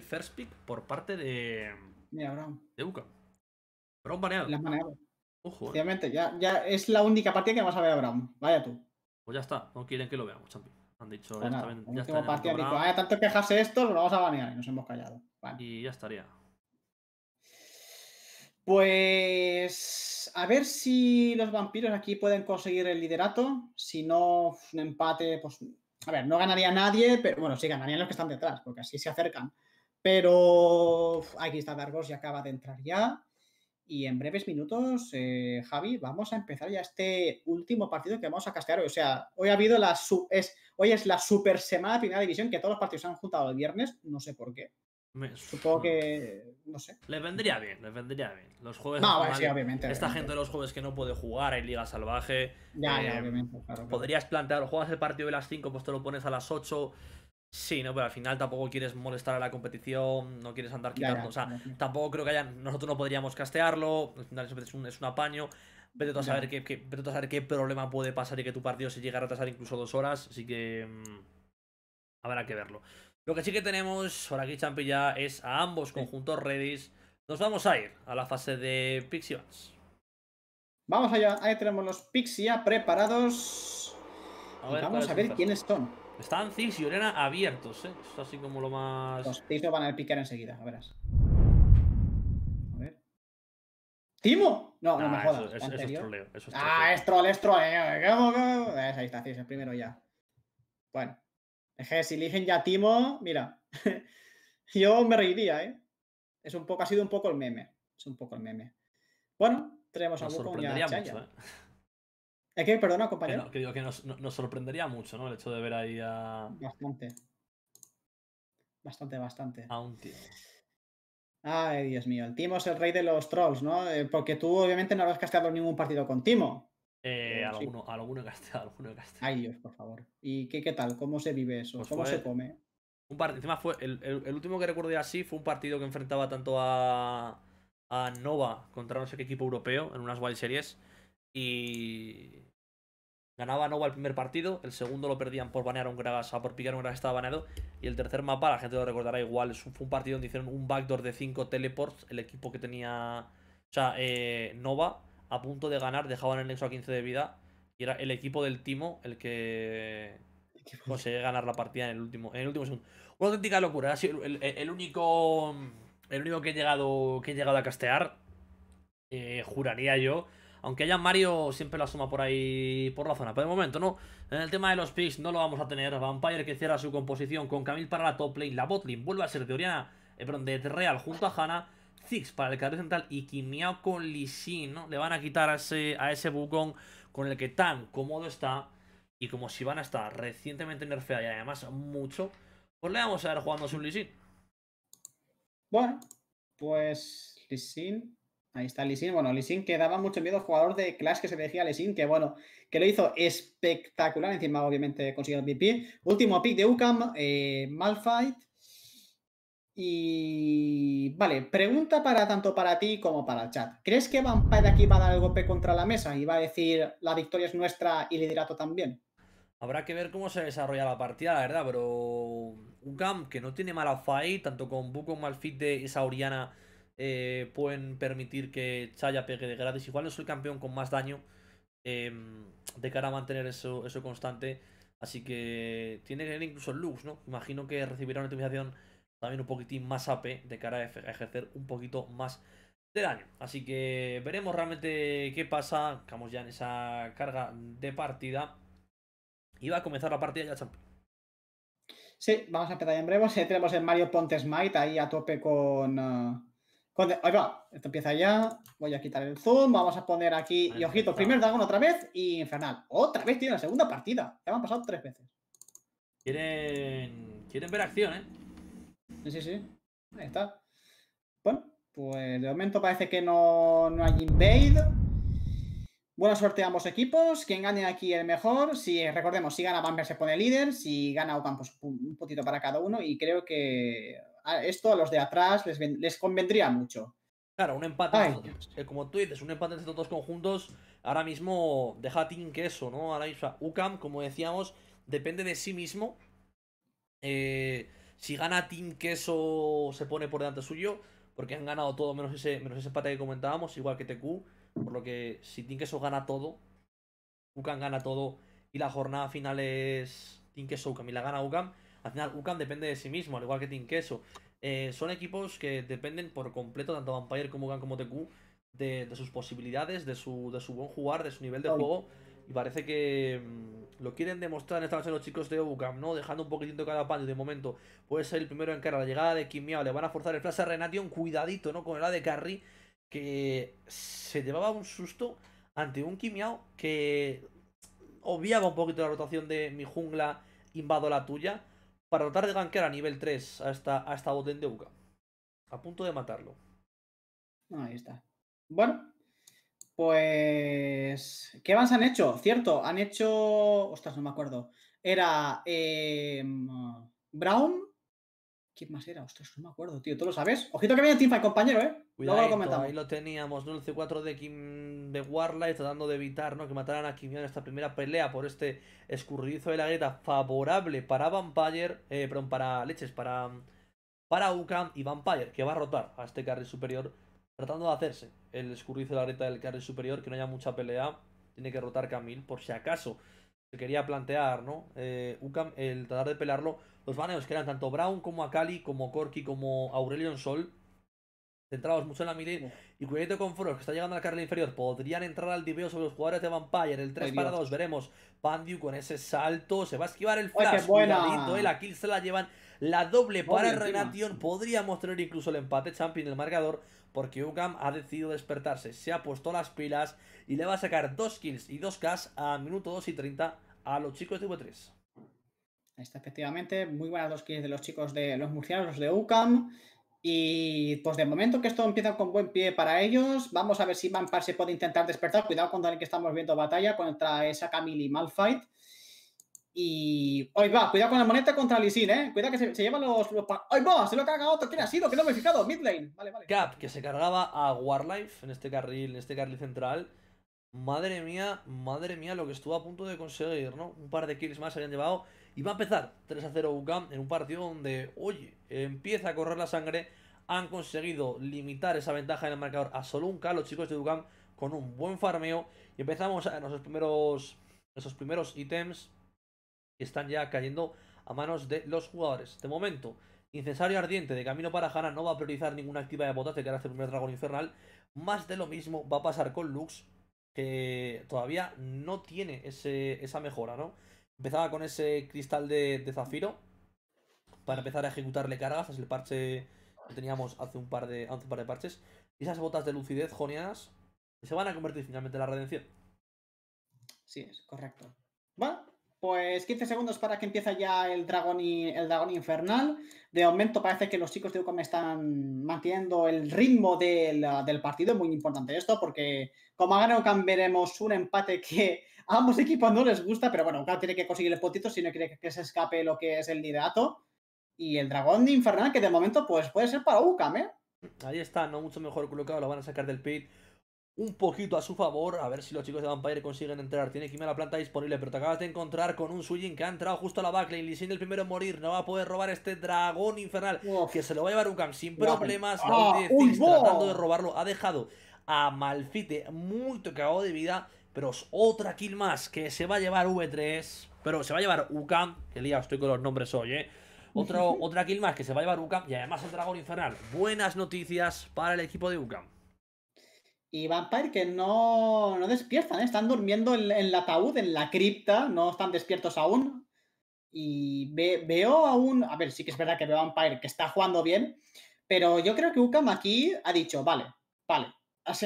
first pick por parte de, Mira, Brown. de UCA. Brown baneado. Ojo. Eh. Ya, ya, es la única partida que vas a ver a Brown. Vaya tú. Pues ya está, no quieren que lo veamos, champion. Han dicho, ya, pues está, ah, tanto quejarse esto, lo vamos a banear y nos hemos callado. Y ya estaría. Pues a ver si los vampiros aquí pueden conseguir el liderato. Si no, un empate, pues a ver, no ganaría nadie, pero bueno, sí ganarían los que están detrás, porque así se acercan. Pero aquí está Dargos y acaba de entrar ya. Y en breves minutos, eh, Javi, vamos a empezar ya este último partido que vamos a castear hoy. O sea, hoy ha habido la es, hoy es la super semana de primera división que todos los partidos se han juntado el viernes, no sé por qué. Supongo que. No sé. Les vendría bien, les vendría bien. Los jueves. No, Esta gente de los jueves que no puede jugar, hay Liga Salvaje. Ya, ya, eh, obviamente. Podrías plantear, juegas el partido de las 5, pues te lo pones a las 8. Sí, no, pero al final tampoco quieres molestar a la competición, no quieres andar quitando. o sea, tampoco creo que haya Nosotros no podríamos castearlo, al final es un, apaño. Vete tú, a saber qué, vete saber qué problema puede pasar y que tu partido se llegue a retrasar incluso dos horas, así que. Mm, habrá que verlo. Lo que sí que tenemos por aquí, Champi, ya es a ambos conjuntos redis. Nos vamos a ir a la fase de Pixions. Vamos allá, ahí tenemos los Pixia preparados. vamos a ver quiénes son. Están Ziggs y Orena abiertos, ¿eh? Es así como lo más... Los Ziggs van a picar enseguida, a verás. A ver. ¡Timo! No, no me ah, jodas. Eso, es troleo, eso es Ah, es troll, es troleo. Eh, ahí está Ziggs, el primero ya. Bueno que si eligen ya Timo, mira, yo me reiría, ¿eh? Es un poco, ha sido un poco el meme. Es un poco el meme. Bueno, tenemos a Wukong y a ¿eh? ¿Es que, perdona, compañero? que digo que nos, sorprendería mucho, ¿no? El hecho de ver ahí a... Bastante. Bastante, bastante. A un tío. Ay, Dios mío. El Timo es el rey de los trolls, ¿no? Eh, porque tú obviamente no habrás cascado ningún partido con Timo. Eh, eh, alguno, alguno, Castilla alguno Ay Dios, por favor. ¿Y qué, qué tal? ¿Cómo se vive eso? Pues ¿Cómo se come? Un Encima fue el, último que recuerdo así fue un partido que enfrentaba tanto a, a Nova contra no sé qué equipo europeo en unas Wild Series. Y ganaba Nova el primer partido, el segundo lo perdían por banear a un Gragas, por picar un Gragas estaba baneado. Y el tercer mapa, la gente lo recordará igual, fue un partido donde hicieron un backdoor de 5 teleports, el equipo que tenía. O eh, Nova a punto de ganar, dejaban el Nexo a 15 de vida y era el equipo del Timo el que conseguía ganar la partida en el último, en el último segundo. Una auténtica locura, el, único el único que he llegado que he llegado a castear, eh, juraría yo. Aunque haya Mario, siempre la suma por ahí, por la zona. Pero de momento, no. En el tema de los picks no lo vamos a tener. Vampire que cierra su composición con Camille para la top lane. La botlane vuelve a ser de Oriana, eh, perdón, de Real junto a Hannah. Ziggs para el carril central y Kimiao con no le van a quitar a ese, a ese Bukong con el que tan cómodo está y como si van a estar recientemente nerfeada y además mucho, pues le vamos a ver jugando un Lisin. Bueno, pues Lisin, ahí está Lisin. Bueno, Lisin que daba mucho miedo, jugador de Clash que se decía Lisin, que bueno, que lo hizo espectacular, encima obviamente consiguió el MVP. Último pick de UCAM, eh, Malfight y vale, pregunta para tanto para ti como para el chat. ¿Crees que de aquí va a dar el golpe contra la mesa y va a decir la victoria es nuestra y liderato también? Habrá que ver cómo se desarrolla la partida, la verdad, pero un camp que no tiene mala fight, tanto con buco malfit y Sauriana eh, pueden permitir que Chaya pegue de gratis. Igual no soy el campeón con más daño em, de cara a mantener eso, eso constante. Así que tiene que incluso el Lux, ¿no? Imagino que recibirá una optimización también un poquitín más AP de cara a ejercer un poquito más de daño. Así que veremos realmente qué pasa. Estamos ya en esa carga de partida. Y va a comenzar la partida ya, champion Sí, vamos a empezar en breve. tenemos el Mario Ponte Smite ahí a tope con... Eh, ahí va, esto empieza ya. Voy a quitar el zoom. Vamos a poner aquí... y ojito, primer dragón otra vez y Infernal. Otra vez tiene la segunda partida. Ya me han pasado tres veces. Quieren... Quieren ver acción, ¿eh? Sí, sí, sí. Ahí está. Bueno, pues de momento parece que no, hay invade. Buena suerte a ambos equipos. Quien gane aquí el mejor. Si recordemos, si gana Bamber se pone líder. Si gana pues un poquito para cada uno. Y creo que ah, esto a los de atrás les, convendría mucho. Claro, un empate. Eh, como tú dices, un empate entre todos dos conjuntos. Ahora mismo deja Team que eso, ¿no? Ahora mismo, UCAM, como decíamos, depende de sí mismo. Eh, si gana Team Queso, se pone por delante suyo, porque han ganado todo menos ese, menos ese empate que comentábamos, igual que TQ. Por lo que si Team Queso gana todo, UCAM gana todo y la jornada final es Team Queso UCAM y la gana UCAM, al final UCAM depende de sí mismo, al igual que Team Queso. Eh, son equipos que dependen por completo, tanto Vampire como UCAM como TQ, de, de sus posibilidades, de su, de su buen jugar, de su nivel de juego. Y parece que mm, lo quieren demostrar esta noche los chicos de Obucam, ¿no? Dejando un poquitito cada pan de momento. Puede ser el primero en cara. La llegada de Kimiao. Le van a forzar el flash a un Cuidadito, ¿no? Con el de Carry. Que se llevaba un susto ante un Kimiao que obviaba un poquito la rotación de mi jungla. Invado la tuya. Para tratar de gankear a nivel 3 a esta, a de buka A punto de matarlo. Ahí está. Bueno, pues, ¿qué más han hecho? Cierto, han hecho, ostras, no me acuerdo. Era em, Brown. ¿Quién más era? Ostras, no me acuerdo, tío. ¿Tú lo sabes? Ojito que viene Teamfight, compañero, ¿eh? Cuidado, lo comentamos. Ahí lo teníamos, ¿no? El C4 de, Kim, de Warlight tratando de evitar, ¿no? Que mataran a Kimion en esta primera pelea por este escurridizo de la grieta favorable para Vampire, eh, perdón, para leches, para, para UCAM y Vampire, que va a rotar a este carril superior Tratando de hacerse el escurrizo de la reta del carril superior, que no haya mucha pelea. Tiene que rotar Camil, por si acaso. Se quería plantear, ¿no? Eh, el tratar de pelarlo. Los baneos que eran tanto Brown como Akali, como Corky, como Aurelion Sol. Centrados mucho en la melee. Y cuidadito con Foros, que está llegando al carril inferior. Podrían entrar al diveo sobre los jugadores de Vampire. El 3 para 2, veremos. Pandiu con ese salto. Se va a esquivar el flash. ¡Qué Cuidadito, eh, se la llevan. La doble para Renation. Podríamos tener incluso el empate champion, el marcador porque Ucam ha decidido despertarse, se ha puesto las pilas y le va a sacar dos kills y dos cas a minuto 2 y 30 a los chicos de V3. Ahí está, efectivamente, muy buenas dos kills de los chicos de los murcianos, los de UCAM. Y pues de momento que esto empieza con buen pie para ellos, vamos a ver si Vampire se puede intentar despertar. Cuidado con el que estamos viendo batalla contra esa Camille y Malfight. Y hoy va, cuidado con la moneta contra Lisin, eh. Cuidado que se, llevan los. ¡Hoy va! Se lo cargado otro. ¿Quién ha sido? Que no me he fijado. Midlane. Vale, vale. Cap, que se cargaba a Warlife en este carril, en este carril central. Madre mía, madre mía, lo que estuvo a punto de conseguir, ¿no? Un par de kills más se habían llevado. Y va a empezar 3 a 0 UCAM en un partido donde, oye, empieza a correr la sangre. Han conseguido limitar esa ventaja en el marcador a solo un K los chicos de UCAM con un buen farmeo. Y empezamos a Nuestros primeros, esos primeros ítems están ya cayendo a manos de los jugadores. De momento, Incensario Ardiente de Camino para Jana no va a priorizar ninguna activa de botas que cara a el dragón infernal. Más de lo mismo va a pasar con Lux, que todavía no tiene esa mejora, ¿no? Empezaba con ese cristal de, zafiro para empezar a ejecutarle cargas, es el parche que teníamos hace un par de, un par de parches. Y esas botas de lucidez jonianas se van a convertir finalmente en la redención. Sí, es correcto. va pues 15 segundos para que empiece ya el dragón, y, el dragón infernal. De momento parece que los chicos de UCAM están manteniendo el ritmo del, del partido. Muy importante esto porque como hagan UCAM veremos un empate que a ambos equipos no les gusta, pero bueno, UCAM tiene que conseguir el potito si no quiere que se escape lo que es el liderato. Y el dragón infernal que de momento pues puede ser para UCAM, ¿eh? Ahí está, no mucho mejor colocado, lo van a sacar del pit un poquito a su favor. A ver si los chicos de Vampire consiguen entrar. Tiene a la planta disponible, pero te acabas de encontrar con un Sujin que ha entrado justo a la backline. sin el primero en morir. No va a poder robar este dragón infernal que se lo va a llevar Ukam sin problemas. de ah, tratando de robarlo. Ha dejado a Malfite muy tocado de vida. Pero es otra kill más que se va a llevar V3. Pero se va a llevar Ukam. Que liado estoy con los nombres hoy, eh. otra kill más que se va a llevar UCAM y además el Dragón Infernal. Buenas noticias para el equipo de UCAM y Vampire que no, no despiertan, ¿eh? están durmiendo en, el ataúd, en la cripta, no están despiertos aún. Y veo aún, a ver, sí que es verdad que veo a Vampire que está jugando bien, pero yo creo que Ukam aquí ha dicho, vale, vale,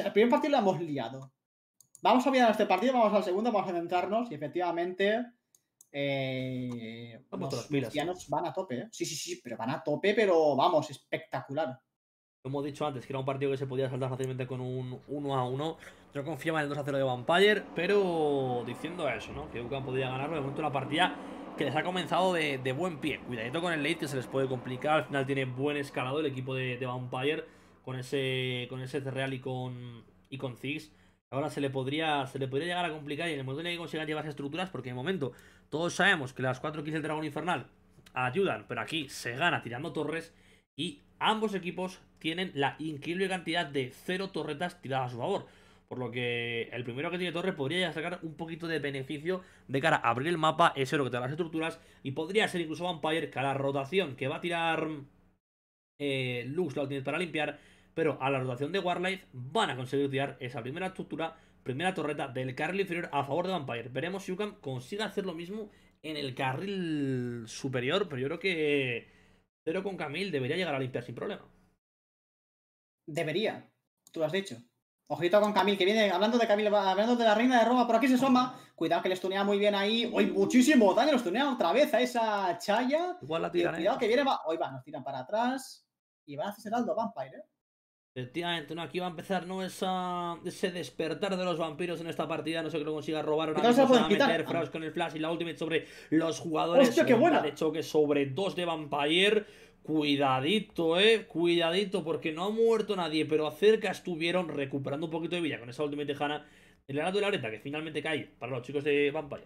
el primer partido lo hemos liado. Vamos a mirar este partido, vamos al segundo, vamos a centrarnos y efectivamente eh, los cristianos van a tope. ¿eh? Sí, sí, sí, pero van a tope, pero vamos, espectacular hemos dicho antes que era un partido que se podía saltar fácilmente con un 1 a 1. Yo confiaba en el 2 a 0 de Vampire, pero diciendo eso, ¿no? Que Ucan podría ganarlo. De momento, una partida que les ha comenzado de, buen pie. Cuidadito con el late, que se les puede complicar. Al final, tiene buen escalado el equipo de, Vampire con ese, con ese Real y con, y con Ziggs. Ahora se le, podría, se le podría llegar a complicar y en el momento en el que consigan llevarse estructuras, porque de momento todos sabemos que las 4 kills del Dragón Infernal ayudan, pero aquí se gana tirando torres y ambos equipos tienen la increíble cantidad de cero torretas tiradas a su favor. Por lo que el primero que tiene torre. podría sacar un poquito de beneficio de cara a abrir el mapa, es lo que te da las estructuras. Y podría ser incluso Vampire, que a la rotación que va a tirar luz, eh, Lux la tiene para limpiar. Pero a la rotación de Warlife van a conseguir tirar esa primera estructura, primera torreta del carril inferior a favor de Vampire. Veremos si Ucam consigue hacer lo mismo en el carril superior, pero yo creo que Cero con Camille debería llegar a limpiar sin problema. Debería. Tú lo has dicho. Ojito con Camil, que viene hablando de Camil, hablando de la reina de Roma, por aquí se soma. Cuidado que le estunea muy bien ahí. Hoy muchísimo daño, le estunea otra vez a esa Chaya. Igual la eh, tiran. ¿eh? Cuidado que viene, va. Hoy va, nos tiran para atrás. Y van a hacer Aldo Vampire, ¿eh? Efectivamente, no, aquí va a empezar no esa, ese despertar de los vampiros en esta partida. No sé que lo consiga robar una nada, Se a meter Frost con el flash y la ultimate sobre los jugadores. Hostia, qué buena. De hecho, que sobre dos de Vampire. Cuidadito, eh, cuidadito, porque no ha muerto nadie, pero acerca estuvieron recuperando un poquito de vida con esa última tejana el lado de la Areta, que finalmente cae para los chicos de Vampire.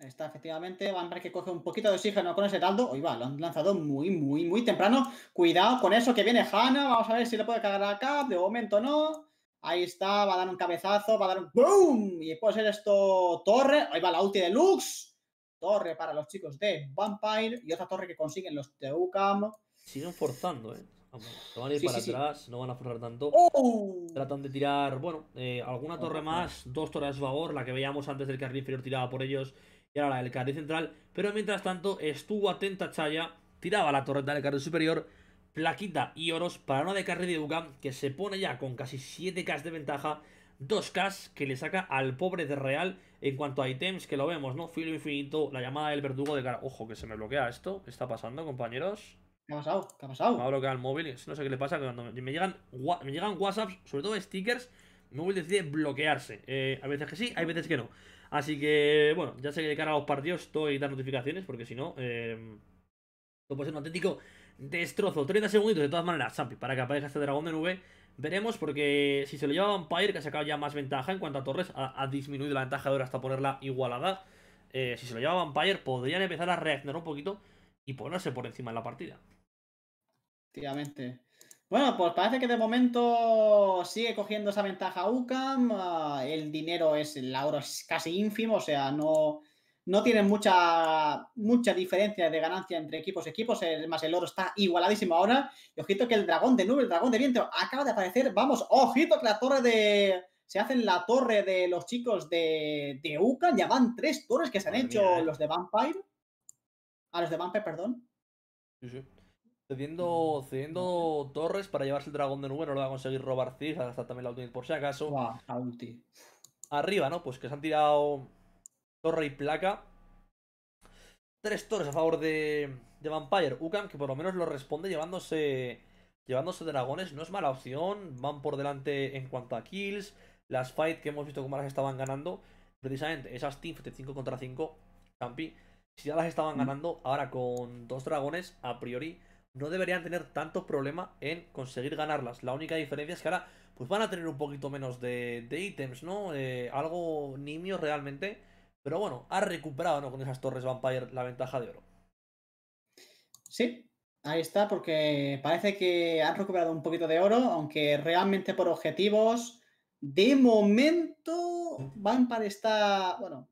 Está efectivamente Vampire que coge un poquito de oxígeno con ese heraldo. Hoy va, lo han lanzado muy, muy, muy temprano. Cuidado con eso que viene Hanna. Vamos a ver si le puede cagar acá De momento no. Ahí está, va a dar un cabezazo, va a dar un ¡Boom! Y puede ser esto Torre. Ahí va la ulti de Lux torre para los chicos de Vampire y otra torre que consiguen los de UCAM. Siguen forzando, ¿eh? van a ir para atrás, no van a forzar tanto. ¡Oh! Tratan de tirar, bueno, eh, alguna torre más, dos torres a favor, la que veíamos antes del carril inferior tirada por ellos y ahora la del carril central. Pero mientras tanto, estuvo atenta Chaya, tiraba la torreta del carril superior, plaquita y oros para una de carril de Ucam que se pone ya con casi 7K de ventaja, 2K que le saca al pobre de Real en cuanto a ítems, que lo vemos, ¿no? Filo infinito, la llamada del verdugo de cara. Ojo, que se me bloquea esto. ¿Qué está pasando, compañeros? ¿Qué ha pasado? ¿Qué ha pasado? Me ha bloqueado el móvil. No sé qué le pasa. Que cuando me llegan, me WhatsApps, sobre todo stickers, el móvil decide bloquearse. Eh, hay veces que sí, hay veces que no. Así que, bueno, ya sé que de cara a los partidos estoy dando notificaciones, porque si no, eh, esto puede ser un auténtico destrozo. 30 segunditos, de todas maneras, Sampi, para que aparezca este dragón de nube. Veremos porque si se lo lleva Vampire, que ha sacado ya más ventaja en cuanto a Torres, ha, disminuido la ventaja de ahora hasta ponerla igualada. Eh, si se lo lleva Vampire, podrían empezar a reaccionar un poquito y ponerse por encima en la partida. Efectivamente. Bueno, pues parece que de momento sigue cogiendo esa ventaja UCAM. Ah, el dinero es, el oro es casi ínfimo, o sea, no, no tienen mucha, mucha diferencia de ganancia entre equipos y equipos, Es más el oro está igualadísimo ahora. Y ojito que el dragón de nube, el dragón de viento, acaba de aparecer. Vamos, ojito que la torre de... Se hacen la torre de los chicos de, de UCA. Ya van tres torres que se han hecho ¿eh? los de Vampire. A ah, los de Vampire, perdón. Sí, sí. Cediendo, torres para llevarse el dragón de nube, no lo va a conseguir robar Cis. hasta también la ultimate por si acaso. ulti. Arriba, ¿no? Pues que se han tirado torre y placa. Tres torres a favor de, de Vampire. Ukam, que por lo menos lo responde llevándose, llevándose dragones. No es mala opción. Van por delante en cuanto a kills. Las fight que hemos visto como las estaban ganando. Precisamente esas teamfight de 5 contra 5. Campi. Si ya las estaban mm. ganando, ahora con dos dragones, a priori, no deberían tener tanto problema en conseguir ganarlas. La única diferencia es que ahora pues van a tener un poquito menos de, de ítems, ¿no? Eh, algo nimio realmente pero bueno, ha recuperado ¿no? con esas torres Vampire la ventaja de oro. Sí, ahí está, porque parece que han recuperado un poquito de oro, aunque realmente por objetivos, de momento, Vampire está. Bueno,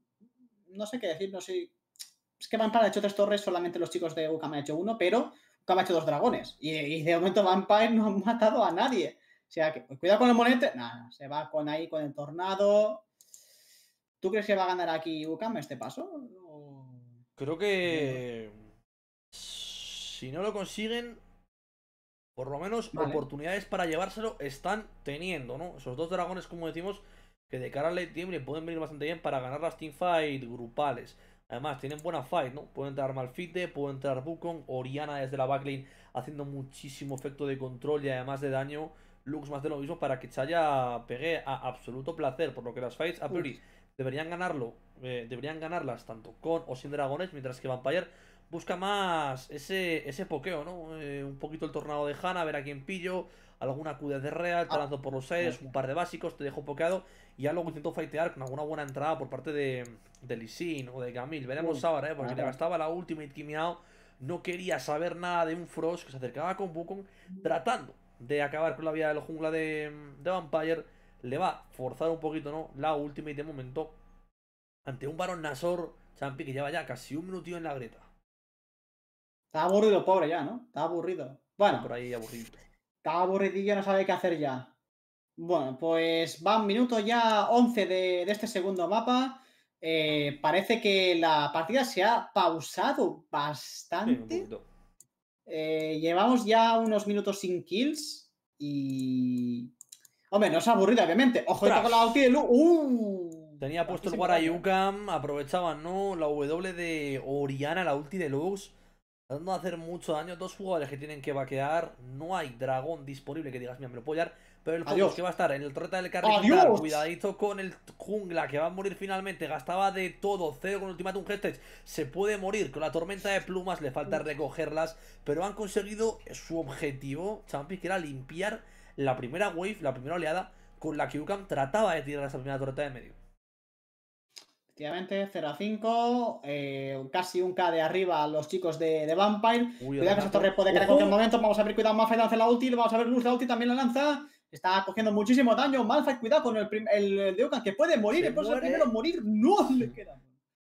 no sé qué decir, no sé. Es que Vampire ha hecho tres torres, solamente los chicos de me han hecho uno, pero Ukama ha hecho dos dragones. Y, de momento Vampire no ha matado a nadie. O sea que, cuidado con el monete. Nada, se va con ahí con el tornado. ¿Tú crees que va a ganar aquí UCAM este paso? Creo que. Si no lo consiguen, por lo menos oportunidades para llevárselo están teniendo, ¿no? Esos dos dragones, como decimos, que de cara al late pueden venir bastante bien para ganar las teamfight grupales. Además, tienen buena fight, ¿no? Pueden entrar Malfite, pueden entrar Bukon, Oriana desde la backlane haciendo muchísimo efecto de control y además de daño. Lux más de lo mismo para que Chaya pegue a absoluto placer, por lo que las fights a priori deberían ganarlo, eh, deberían ganarlas tanto con o sin dragones, mientras que Vampire busca más ese, ese pokeo, ¿no? Eh, un poquito el tornado de Hanna, ver a quién pillo, alguna Q de real, talando ah. por los aires, mm. un par de básicos, te dejo pokeado y ya luego intento fightear con alguna buena entrada por parte de, de Sin o de Camille. Veremos mm. ahora, ¿eh? Porque le gastaba la Ultimate Kimiao, no quería saber nada de un Frost que se acercaba con Wukong tratando de acabar con la vida de la jungla de, de Vampire le va a forzar un poquito, ¿no? La última y de momento ante un varón Nasor Champi que lleva ya casi un minutito en la grieta. Está aburrido, pobre ya, ¿no? Está aburrido. Bueno. Por ahí aburrido. Está aburridillo, no sabe qué hacer ya. Bueno, pues van minutos ya 11 de, este segundo mapa. Eh, parece que la partida se ha pausado bastante. Eh, llevamos ya unos minutos sin kills y Hombre, no es aburrida, obviamente. Ojo, con la ulti de Lu. Tenía puesto el Warayukam. aprovechaban, ¿no? La W de Oriana, la ulti de Lux. dando hacer mucho daño. Dos jugadores que tienen que vaquear. No hay dragón disponible que digas, mira, me lo Pero el es que va a estar en el torreta del carril. Cuidadito con el jungla que va a morir finalmente. Gastaba de todo. Cero con ultimatum Hestes. Se puede morir con la tormenta de plumas. Le falta recogerlas. Pero han conseguido su objetivo, Champi, que era limpiar la primera wave, la primera oleada con la que UCAM trataba de tirar esa primera torreta de medio. Efectivamente, 0 a 5, eh, casi un K de arriba a los chicos de, de Vampire. cuidado que esa torre puede caer en cualquier momento. Vamos a ver, cuidado, Malfight lanza la ulti, vamos a ver, Luz la ulti también la lanza. Está cogiendo muchísimo daño. Malphite, cuidado con el, el, de UCAM, que puede morir. Se el primero morir. No le queda.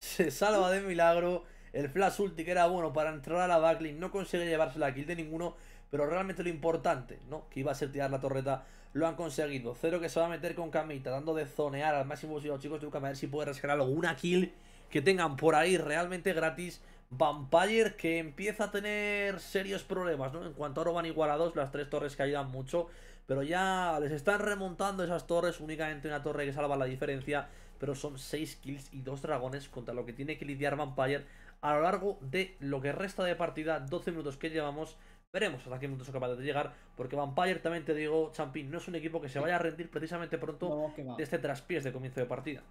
Se salva de milagro. El flash ulti que era bueno para entrar a la backlink no consigue llevarse la kill de ninguno. Pero realmente lo importante, ¿no? Que iba a ser tirar la torreta, lo han conseguido. Cero que se va a meter con camita dando de zonear al máximo si los chicos de que a ver si puede rescatar alguna kill que tengan por ahí realmente gratis. Vampire que empieza a tener serios problemas, ¿no? En cuanto a Oro van igualados, las tres torres que ayudan mucho, pero ya les están remontando esas torres, únicamente una torre que salva la diferencia, pero son seis kills y dos dragones contra lo que tiene que lidiar Vampire a lo largo de lo que resta de partida, 12 minutos que llevamos. Veremos hasta qué minutos son capaces de llegar, porque Vampire, también te digo, Champín, no es un equipo que se vaya a rendir precisamente pronto de este traspiés de comienzo de partida.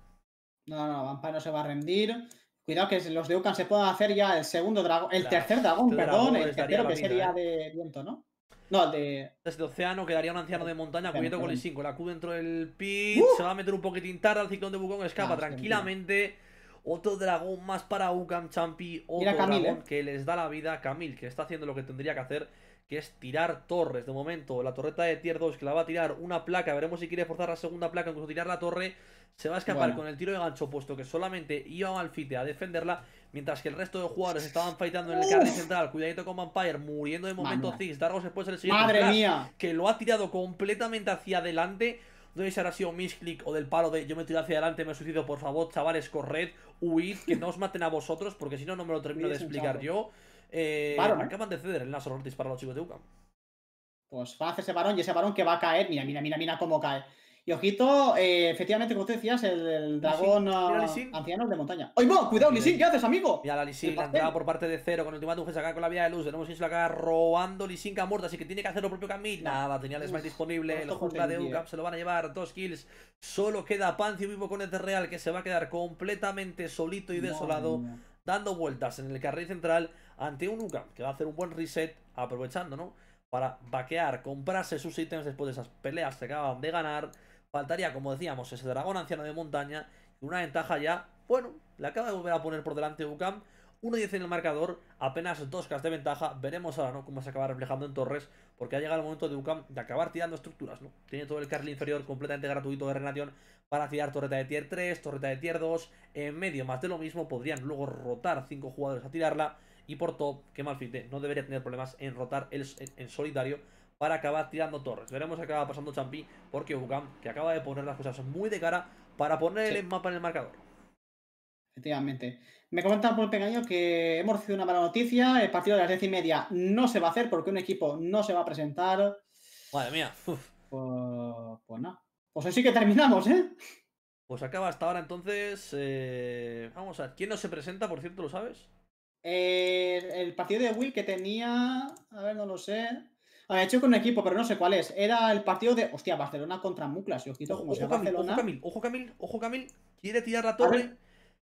No, no, Vampire no se va a rendir. Cuidado que los de Ucan se puedan hacer ya el segundo dragón, el tercer este dragón, perdón, el tercero que sería ¿eh? de viento, ¿no? No, el de... Desde Océano quedaría un anciano de montaña cubierto con el 5. La Q dentro del pit. ¡Uh! Se va a meter un poquitín tarde al ciclón de Bucón. Escapa tranquilamente. Otro dragón más para Ukam Champi. Otro dragón eh. que les da la vida a Camil, que está haciendo lo que tendría que hacer, que es tirar torres. De momento, la torreta de tier 2 que la va a tirar una placa. Veremos si quiere forzar la segunda placa. Incluso tirar la torre se va a escapar con el tiro de gancho, puesto que solamente iba Malfite a defenderla. Mientras que el resto de jugadores estaban fightando en el carril central. Cuidadito con Vampire, muriendo de momento Ziggs. Dargos después el siguiente. ¡Madre mía! Que lo ha tirado completamente hacia adelante no sido un misclick o del palo de yo me tiro hacia adelante, me suicido, por favor, chavales, corred, huid, que no os maten a vosotros, porque si no, no me lo termino de explicar yo. Eh, acaban de ceder el Nashor Ortiz para los chicos de UCAM. Pues va a ese varón y ese varón que va a caer, mira, mira, mira, mira cómo cae. Y ojito, eh, efectivamente, como tú decías, el, dragón ah, ancianos de montaña. ¡Ay, mo! ¡Cuidado, Lisin! ¿Qué haces, amigo? ya la Lisin la por parte de Cero con el ultimátum que saca con la vía de luz. Tenemos la acá robando Lisin que ha así que tiene que hacer lo propio Camille. Nada, tenía el smite disponible. El jungla de UCAP se lo van a llevar. Dos kills. Solo queda Pancio vivo con este Real que se va a quedar completamente solito y desolado. Dando vueltas en el carril central ante un UCAP que va a hacer un buen reset aprovechando, ¿no? Para vaquear, comprarse sus ítems después de esas peleas que acaban de ganar. Faltaría, como decíamos, ese dragón anciano de montaña. una ventaja ya, bueno, le acaba de volver a poner por delante UCAM. 1-10 en el marcador, apenas 2 cas de ventaja. Veremos ahora ¿no? cómo se acaba reflejando en Torres, porque ha llegado el momento de UCAM de acabar tirando estructuras. ¿no? Tiene todo el carril inferior completamente gratuito de Renación para tirar torreta de tier 3, torreta de tier 2. En medio, más de lo mismo, podrían luego rotar 5 jugadores a tirarla. Y por top, que Malfite no debería tener problemas en rotar el, en solitario para acabar tirando torres. Veremos qué acaba pasando Champi porque bukam que acaba de poner las cosas muy de cara para poner el mapa en el marcador. Efectivamente. Me comentan por el Pegaño que hemos recibido una mala noticia. El partido de las 10 y media no se va a hacer porque un equipo no se va a presentar. Madre mía. Pues, pues no. Pues así que terminamos, ¿eh? Pues acaba hasta ahora entonces. Eh, vamos a ver. ¿Quién no se presenta, por cierto, lo sabes? Eh, el partido de Will que tenía. A ver, no lo sé. Ha hecho con un equipo, pero no sé cuál es. Era el partido de, hostia, Barcelona contra Muclas. Y ojito, como ojo, sea Barcelona. Ojo Camil, ojo Camil, ojo Camil. Quiere tirar la torre. A ver,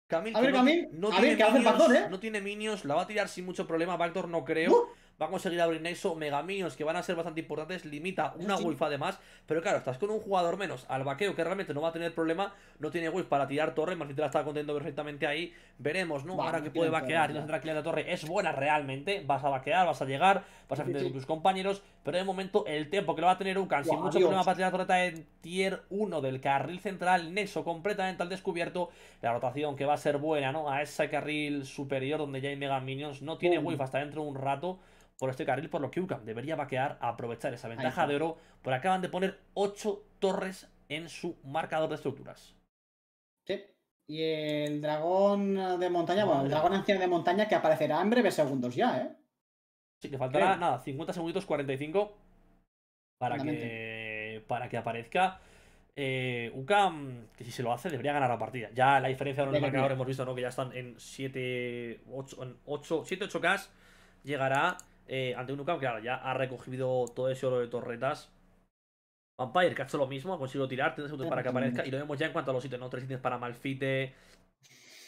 Camil, a ver, Camil, a tiene hace ¿eh? no tiene minions, la va a tirar sin mucho problema. Backdoor no creo. Va a conseguir abrir Nexo, Mega que van a ser bastante importantes. Limita una wolf además. Pero claro, estás con un jugador menos al vaqueo, que realmente no va a tener problema. No tiene wolf para tirar torre. te la está contento perfectamente ahí. Veremos, ¿no? Ahora que puede vaquear y la de torre es buena realmente. Vas a vaquear, vas a llegar, vas a frente con tus compañeros. Pero de momento, el tiempo que lo va a tener Ucan, sin mucho problema para tirar torreta en tier 1 del carril central. Nexo completamente al descubierto. La rotación que va a ser buena, ¿no? A ese carril superior donde ya hay Mega Minions. No tiene wolf hasta dentro de un rato por este carril, por lo que UCAM debería vaquear a aprovechar esa ventaja de oro, por acaban de poner 8 torres en su marcador de estructuras. Sí. Y el dragón de montaña, bueno, el dragón anciano de montaña que aparecerá en breves segundos ya, ¿eh? Sí, que faltará nada, 50 segunditos, 45 para que, para que aparezca. Eh, UCAM, que si se lo hace, debería ganar la partida. Ya la diferencia de en marcadores hemos visto, ¿no? Que ya están en 7, 8, 7, 8K. Llegará eh, ante un Que claro, ya ha recogido todo ese oro de torretas. Vampire, que ha hecho lo mismo, ha conseguido tirar Tiene segundos para que aparezca. Y lo vemos ya en cuanto a los ítems, ¿no? Tres ítems para Malfite.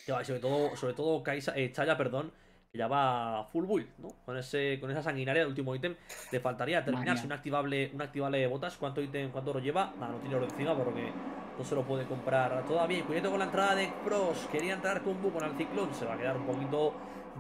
sobre todo, sobre todo Kaisa, eh, Chaya, perdón, que ya va full build, ¿no? Con, ese, con esa sanguinaria del último ítem. Le faltaría terminarse un activable, un activable de botas. ¿Cuánto ítem, cuánto oro lleva? Nada, no tiene oro encima porque no se lo puede comprar todavía. cuidado con la entrada de Cross. Quería entrar con Bu con el ciclón. Se va a quedar un poquito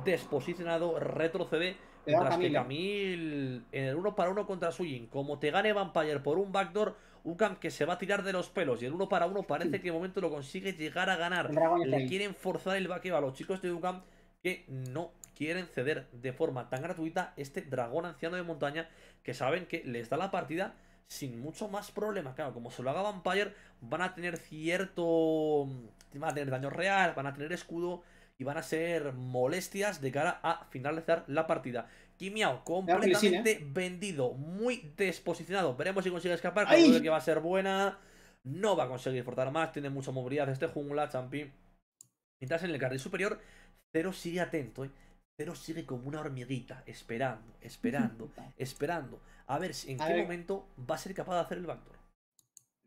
desposicionado. Retrocede Mientras que Camil en el uno para uno contra Sujin, como te gane Vampire por un backdoor, Ucam que se va a tirar de los pelos y el uno para uno parece que de momento lo consigue llegar a ganar. Le quieren forzar el vaqueo a los chicos de Ucam que no quieren ceder de forma tan gratuita este dragón anciano de montaña que saben que les da la partida sin mucho más problema. Claro, como se lo haga Vampire, van a tener cierto... Mm, van a tener daño real, van a tener escudo y van a ser molestias de cara a finalizar la partida. Kimiao ¿eh? completamente vendido, muy desposicionado. Veremos si consigue escapar, creo que va a ser buena. No va a conseguir portar más, tiene mucha movilidad este jungla, champi. Mientras en el carril superior, Cero sigue atento, ¿eh? Cero sigue como una hormiguita, esperando, esperando, esperando. A ver si en qué momento va a ser capaz de hacer el backdoor.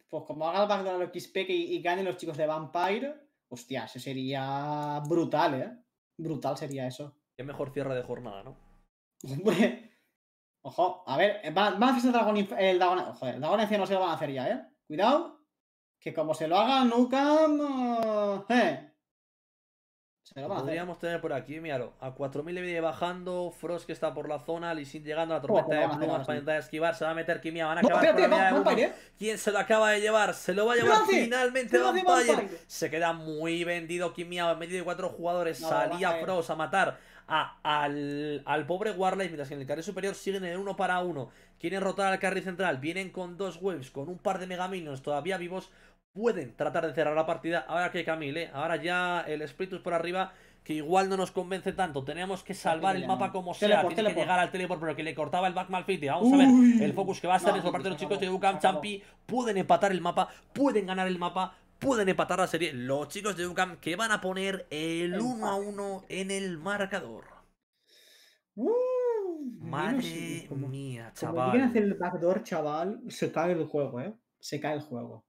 Pues como haga el backdoor a los XP y, y ganen los chicos de Vampire, Hostia, eso sería brutal, ¿eh? Brutal sería eso. Qué mejor cierre de jornada, ¿no? Hombre. Ojo, a ver, van, a hacer el Dragon, el dragón joder, el no se lo van a hacer ya, ¿eh? Cuidado, que como se lo haga nunca. eh, ¿eh? Podríamos tener por aquí, míralo. A 4000 le viene bajando. Frost que está por la zona. Sin llegando a la tormenta oh, de plumas para intentar esquivar. Se va a meter Kimia. Van a acabar ¿eh? ¿Quién se lo acaba de llevar? Se lo va a llevar finalmente Se queda muy vendido Kimia. En medio de cuatro jugadores. Salía Frost a matar. al, al, pobre Warley, mientras que en el carril superior siguen en el para uno Quieren rotar al carril central, vienen con dos waves, con un par de megaminos todavía vivos pueden tratar de cerrar la partida. Ahora que Camille, ¿eh? ahora ya el Spiritus por arriba, que igual no nos convence tanto. Tenemos que salvar el mapa como sea. Teleport, Tiene que llegar al teleport, pero que le cortaba el back Malfiti. Vamos a ver el focus que va a ser En por parte de los chicos de Ucam, Champi. Pueden empatar el mapa, pueden ganar el mapa. Pueden empatar la serie los chicos de Ucam que van a poner el 1 a 1 en el marcador. Uh. Madre mía, chaval. quieren hacer el backdoor, chaval, se cae el juego, ¿eh? Se cae el juego.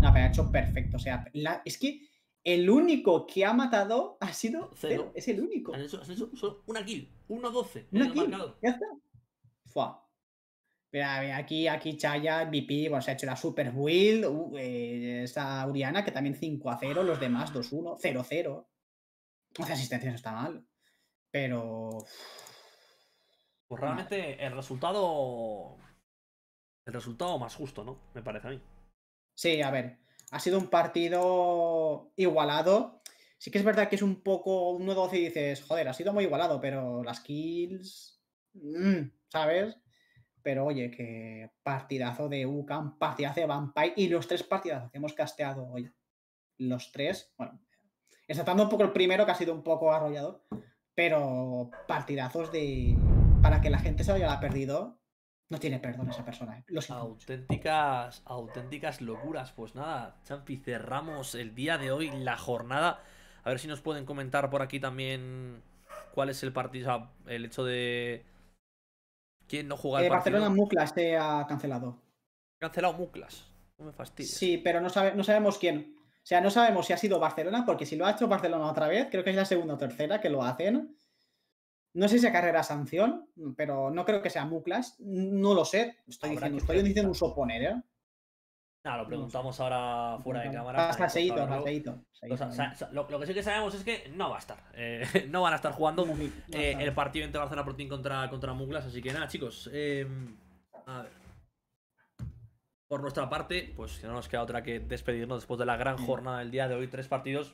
No, pero ha hecho perfecto. O sea, es que el único que ha matado ha sido Cero. Es el único. Han hecho, solo una kill. 1-12. Una kill. Ya está. Fua. Pero aquí, aquí Chaya, VP, bueno, se ha hecho la Super Will, uh, eh, Uriana, que también 5 0, los demás 2-1, 0-0. asistencia, asistencias está mal. Pero. Pues realmente el resultado. El resultado más justo, ¿no? Me parece a mí. Sí, a ver, ha sido un partido igualado. Sí que es verdad que es un poco uno 1-12 y dices, joder, ha sido muy igualado, pero las kills, mm, ¿sabes? Pero oye, que partidazo de UCAM, partidazo de Vampire y los tres partidazos que hemos casteado hoy. Los tres, bueno, exaltando un poco el primero que ha sido un poco arrollado, pero partidazos de... Para que la gente se haya perdido, no tiene perdón esa persona, ¿eh? los Auténticas, auténticas locuras. Pues nada, Champi, cerramos el día de hoy, la jornada. A ver si nos pueden comentar por aquí también cuál es el partido, el hecho de... ¿Quién no juega el eh, Barcelona Muclas se ha cancelado. Cancelado Muclas. me fastidia Sí, pero no, no sabemos quién. O sea, no sabemos si ha sido Barcelona, porque si lo ha hecho Barcelona otra vez, creo que es la segunda o tercera que lo hacen. No sé si acarrera sanción, pero no creo que sea Muclas. No lo sé. Estoy diciendo, estoy diciendo un suponer, ¿eh? lo preguntamos ahora fuera de cámara. lo, lo, que sí que sabemos es que no va a estar. Eh, no van a estar jugando eh, el partido entre Barcelona Protein contra, contra Muglas. Así que nada, chicos. Em, a ver. Por nuestra parte, pues no nos queda otra que despedirnos después de la gran jornada del día de hoy. Tres partidos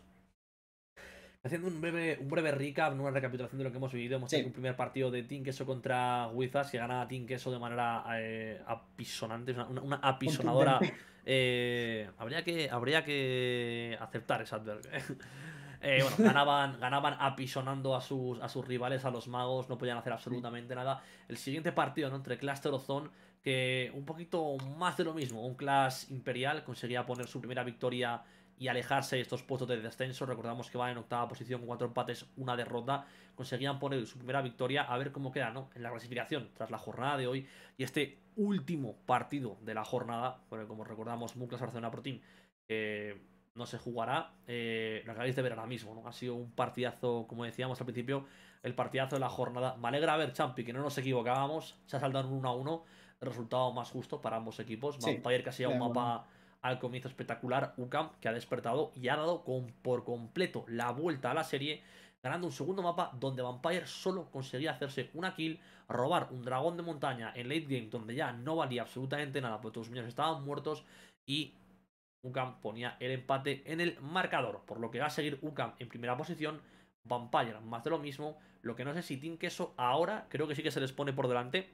Haciendo un breve, un breve recap, una recapitulación de lo que hemos vivido. Hemos tenido un primer partido de Team Queso contra Wizards que gana Team Queso de manera eh, apisonante, una, apisonadora. Eh, habría, que, habría que aceptar esa eh, ganaban, ganaban apisonando a sus, a sus rivales, a los magos, no podían hacer absolutamente nada. El siguiente partido, ¿no? Entre Clash Ozone, que un poquito más de lo mismo. Un Clash Imperial conseguía poner su primera victoria y alejarse de estos puestos de descenso. Recordamos que van en octava posición con cuatro empates, una derrota. Conseguían poner su primera victoria a ver cómo queda ¿no? en la clasificación tras la jornada de hoy y este último partido de la jornada. como recordamos, Muclas Barcelona Pro Team eh, no se jugará. Eh, lo acabáis de ver ahora mismo. ¿no? Ha sido un partidazo, como decíamos al principio, el partidazo de la jornada. Me alegra ver, Champi, que no nos equivocábamos. Se ha saldado un 1 a 1. resultado más justo para ambos equipos. Sí, Vampire casi a un mapa al comienzo espectacular UCAM que ha despertado y ha dado con, por completo la vuelta a la serie ganando un segundo mapa donde Vampire solo conseguía hacerse una kill, robar un dragón de montaña en late game donde ya no valía absolutamente nada porque todos los niños estaban muertos y UCAM ponía el empate en el marcador, por lo que va a seguir UCAM en primera posición, Vampire más de lo mismo, lo que no sé si Team Queso ahora creo que sí que se les pone por delante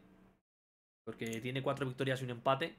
porque tiene cuatro victorias y un empate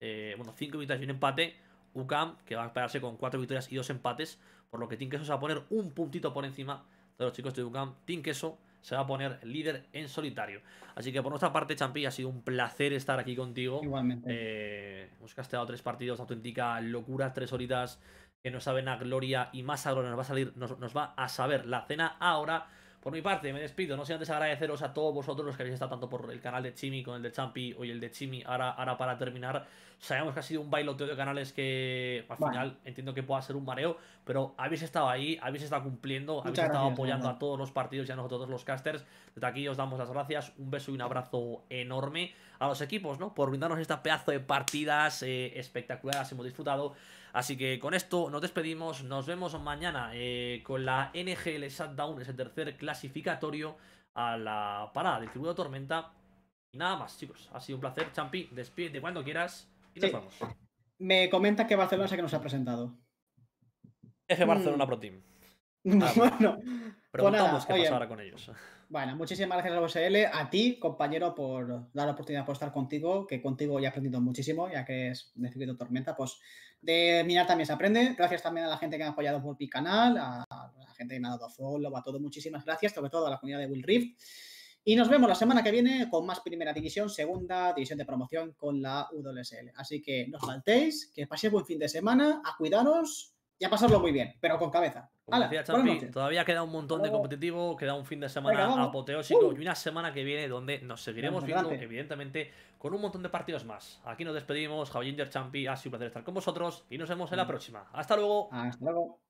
eh, bueno, 5 victorias y un empate. UCAM, que va a pararse con 4 victorias y 2 empates, por lo que Tinkeso se va a poner un puntito por encima de los chicos de UCAM. Tinkeso se va a poner líder en solitario. Así que por nuestra parte, Champi, ha sido un placer estar aquí contigo. Igualmente. Eh, hemos casteado tres partidos, auténtica locura, tres horitas que no saben a gloria y más Gloria nos va a salir, nos va a saber la cena ahora. Por mi parte, me despido, no sé antes agradeceros a todos vosotros los que habéis estado tanto por el canal de Chimi con el de Champi o el de Chimi. Ahora, ahora para terminar, sabemos que ha sido un bailoteo de canales que al final entiendo que pueda ser un mareo, pero habéis estado ahí, habéis estado cumpliendo, habéis estado apoyando a todos los partidos y a nosotros los casters. Desde aquí os damos las gracias, un beso y un abrazo enorme a los equipos, ¿no? Por brindarnos esta pedazo de partidas espectaculares eh, espectaculares, hemos disfrutado. Así que con esto nos despedimos, nos vemos mañana eh, con la NGL Shutdown, ese tercer clasificatorio a la parada del Tributo Tormenta. Y nada más, chicos, ha sido un placer. Champi, despídete cuando quieras y nos vamos. Me comenta que Barcelona es que nos ha presentado. F Barcelona mm. Pro Team. bueno, pues preguntamos qué ahora con ellos. Bueno, muchísimas gracias a L. a ti, compañero, por dar la oportunidad de estar contigo, que contigo ya he aprendido muchísimo, ya que es de Tormenta, pues de minar también se aprende. Gracias también a la gente que ha apoyado por mi canal, a, la gente que me ha dado follow, a todo. Muchísimas gracias, sobre todo a la comunidad de Will Rift. Y nos vemos la semana que viene con más Primera División, Segunda División de Promoción con la UWSL. Así que no os faltéis, que paséis buen fin de semana, a cuidaros y a pasarlo muy bien, pero con cabeza. Gracias, todavía queda un montón de competitivo, queda un fin de semana apoteósico uh. y una semana que viene donde nos seguiremos viendo, evidentemente, con un montón de partidos más. Aquí nos despedimos, Javier Champi, ha sido un placer estar con vosotros y nos vemos en la próxima. Hasta luego. Hasta luego.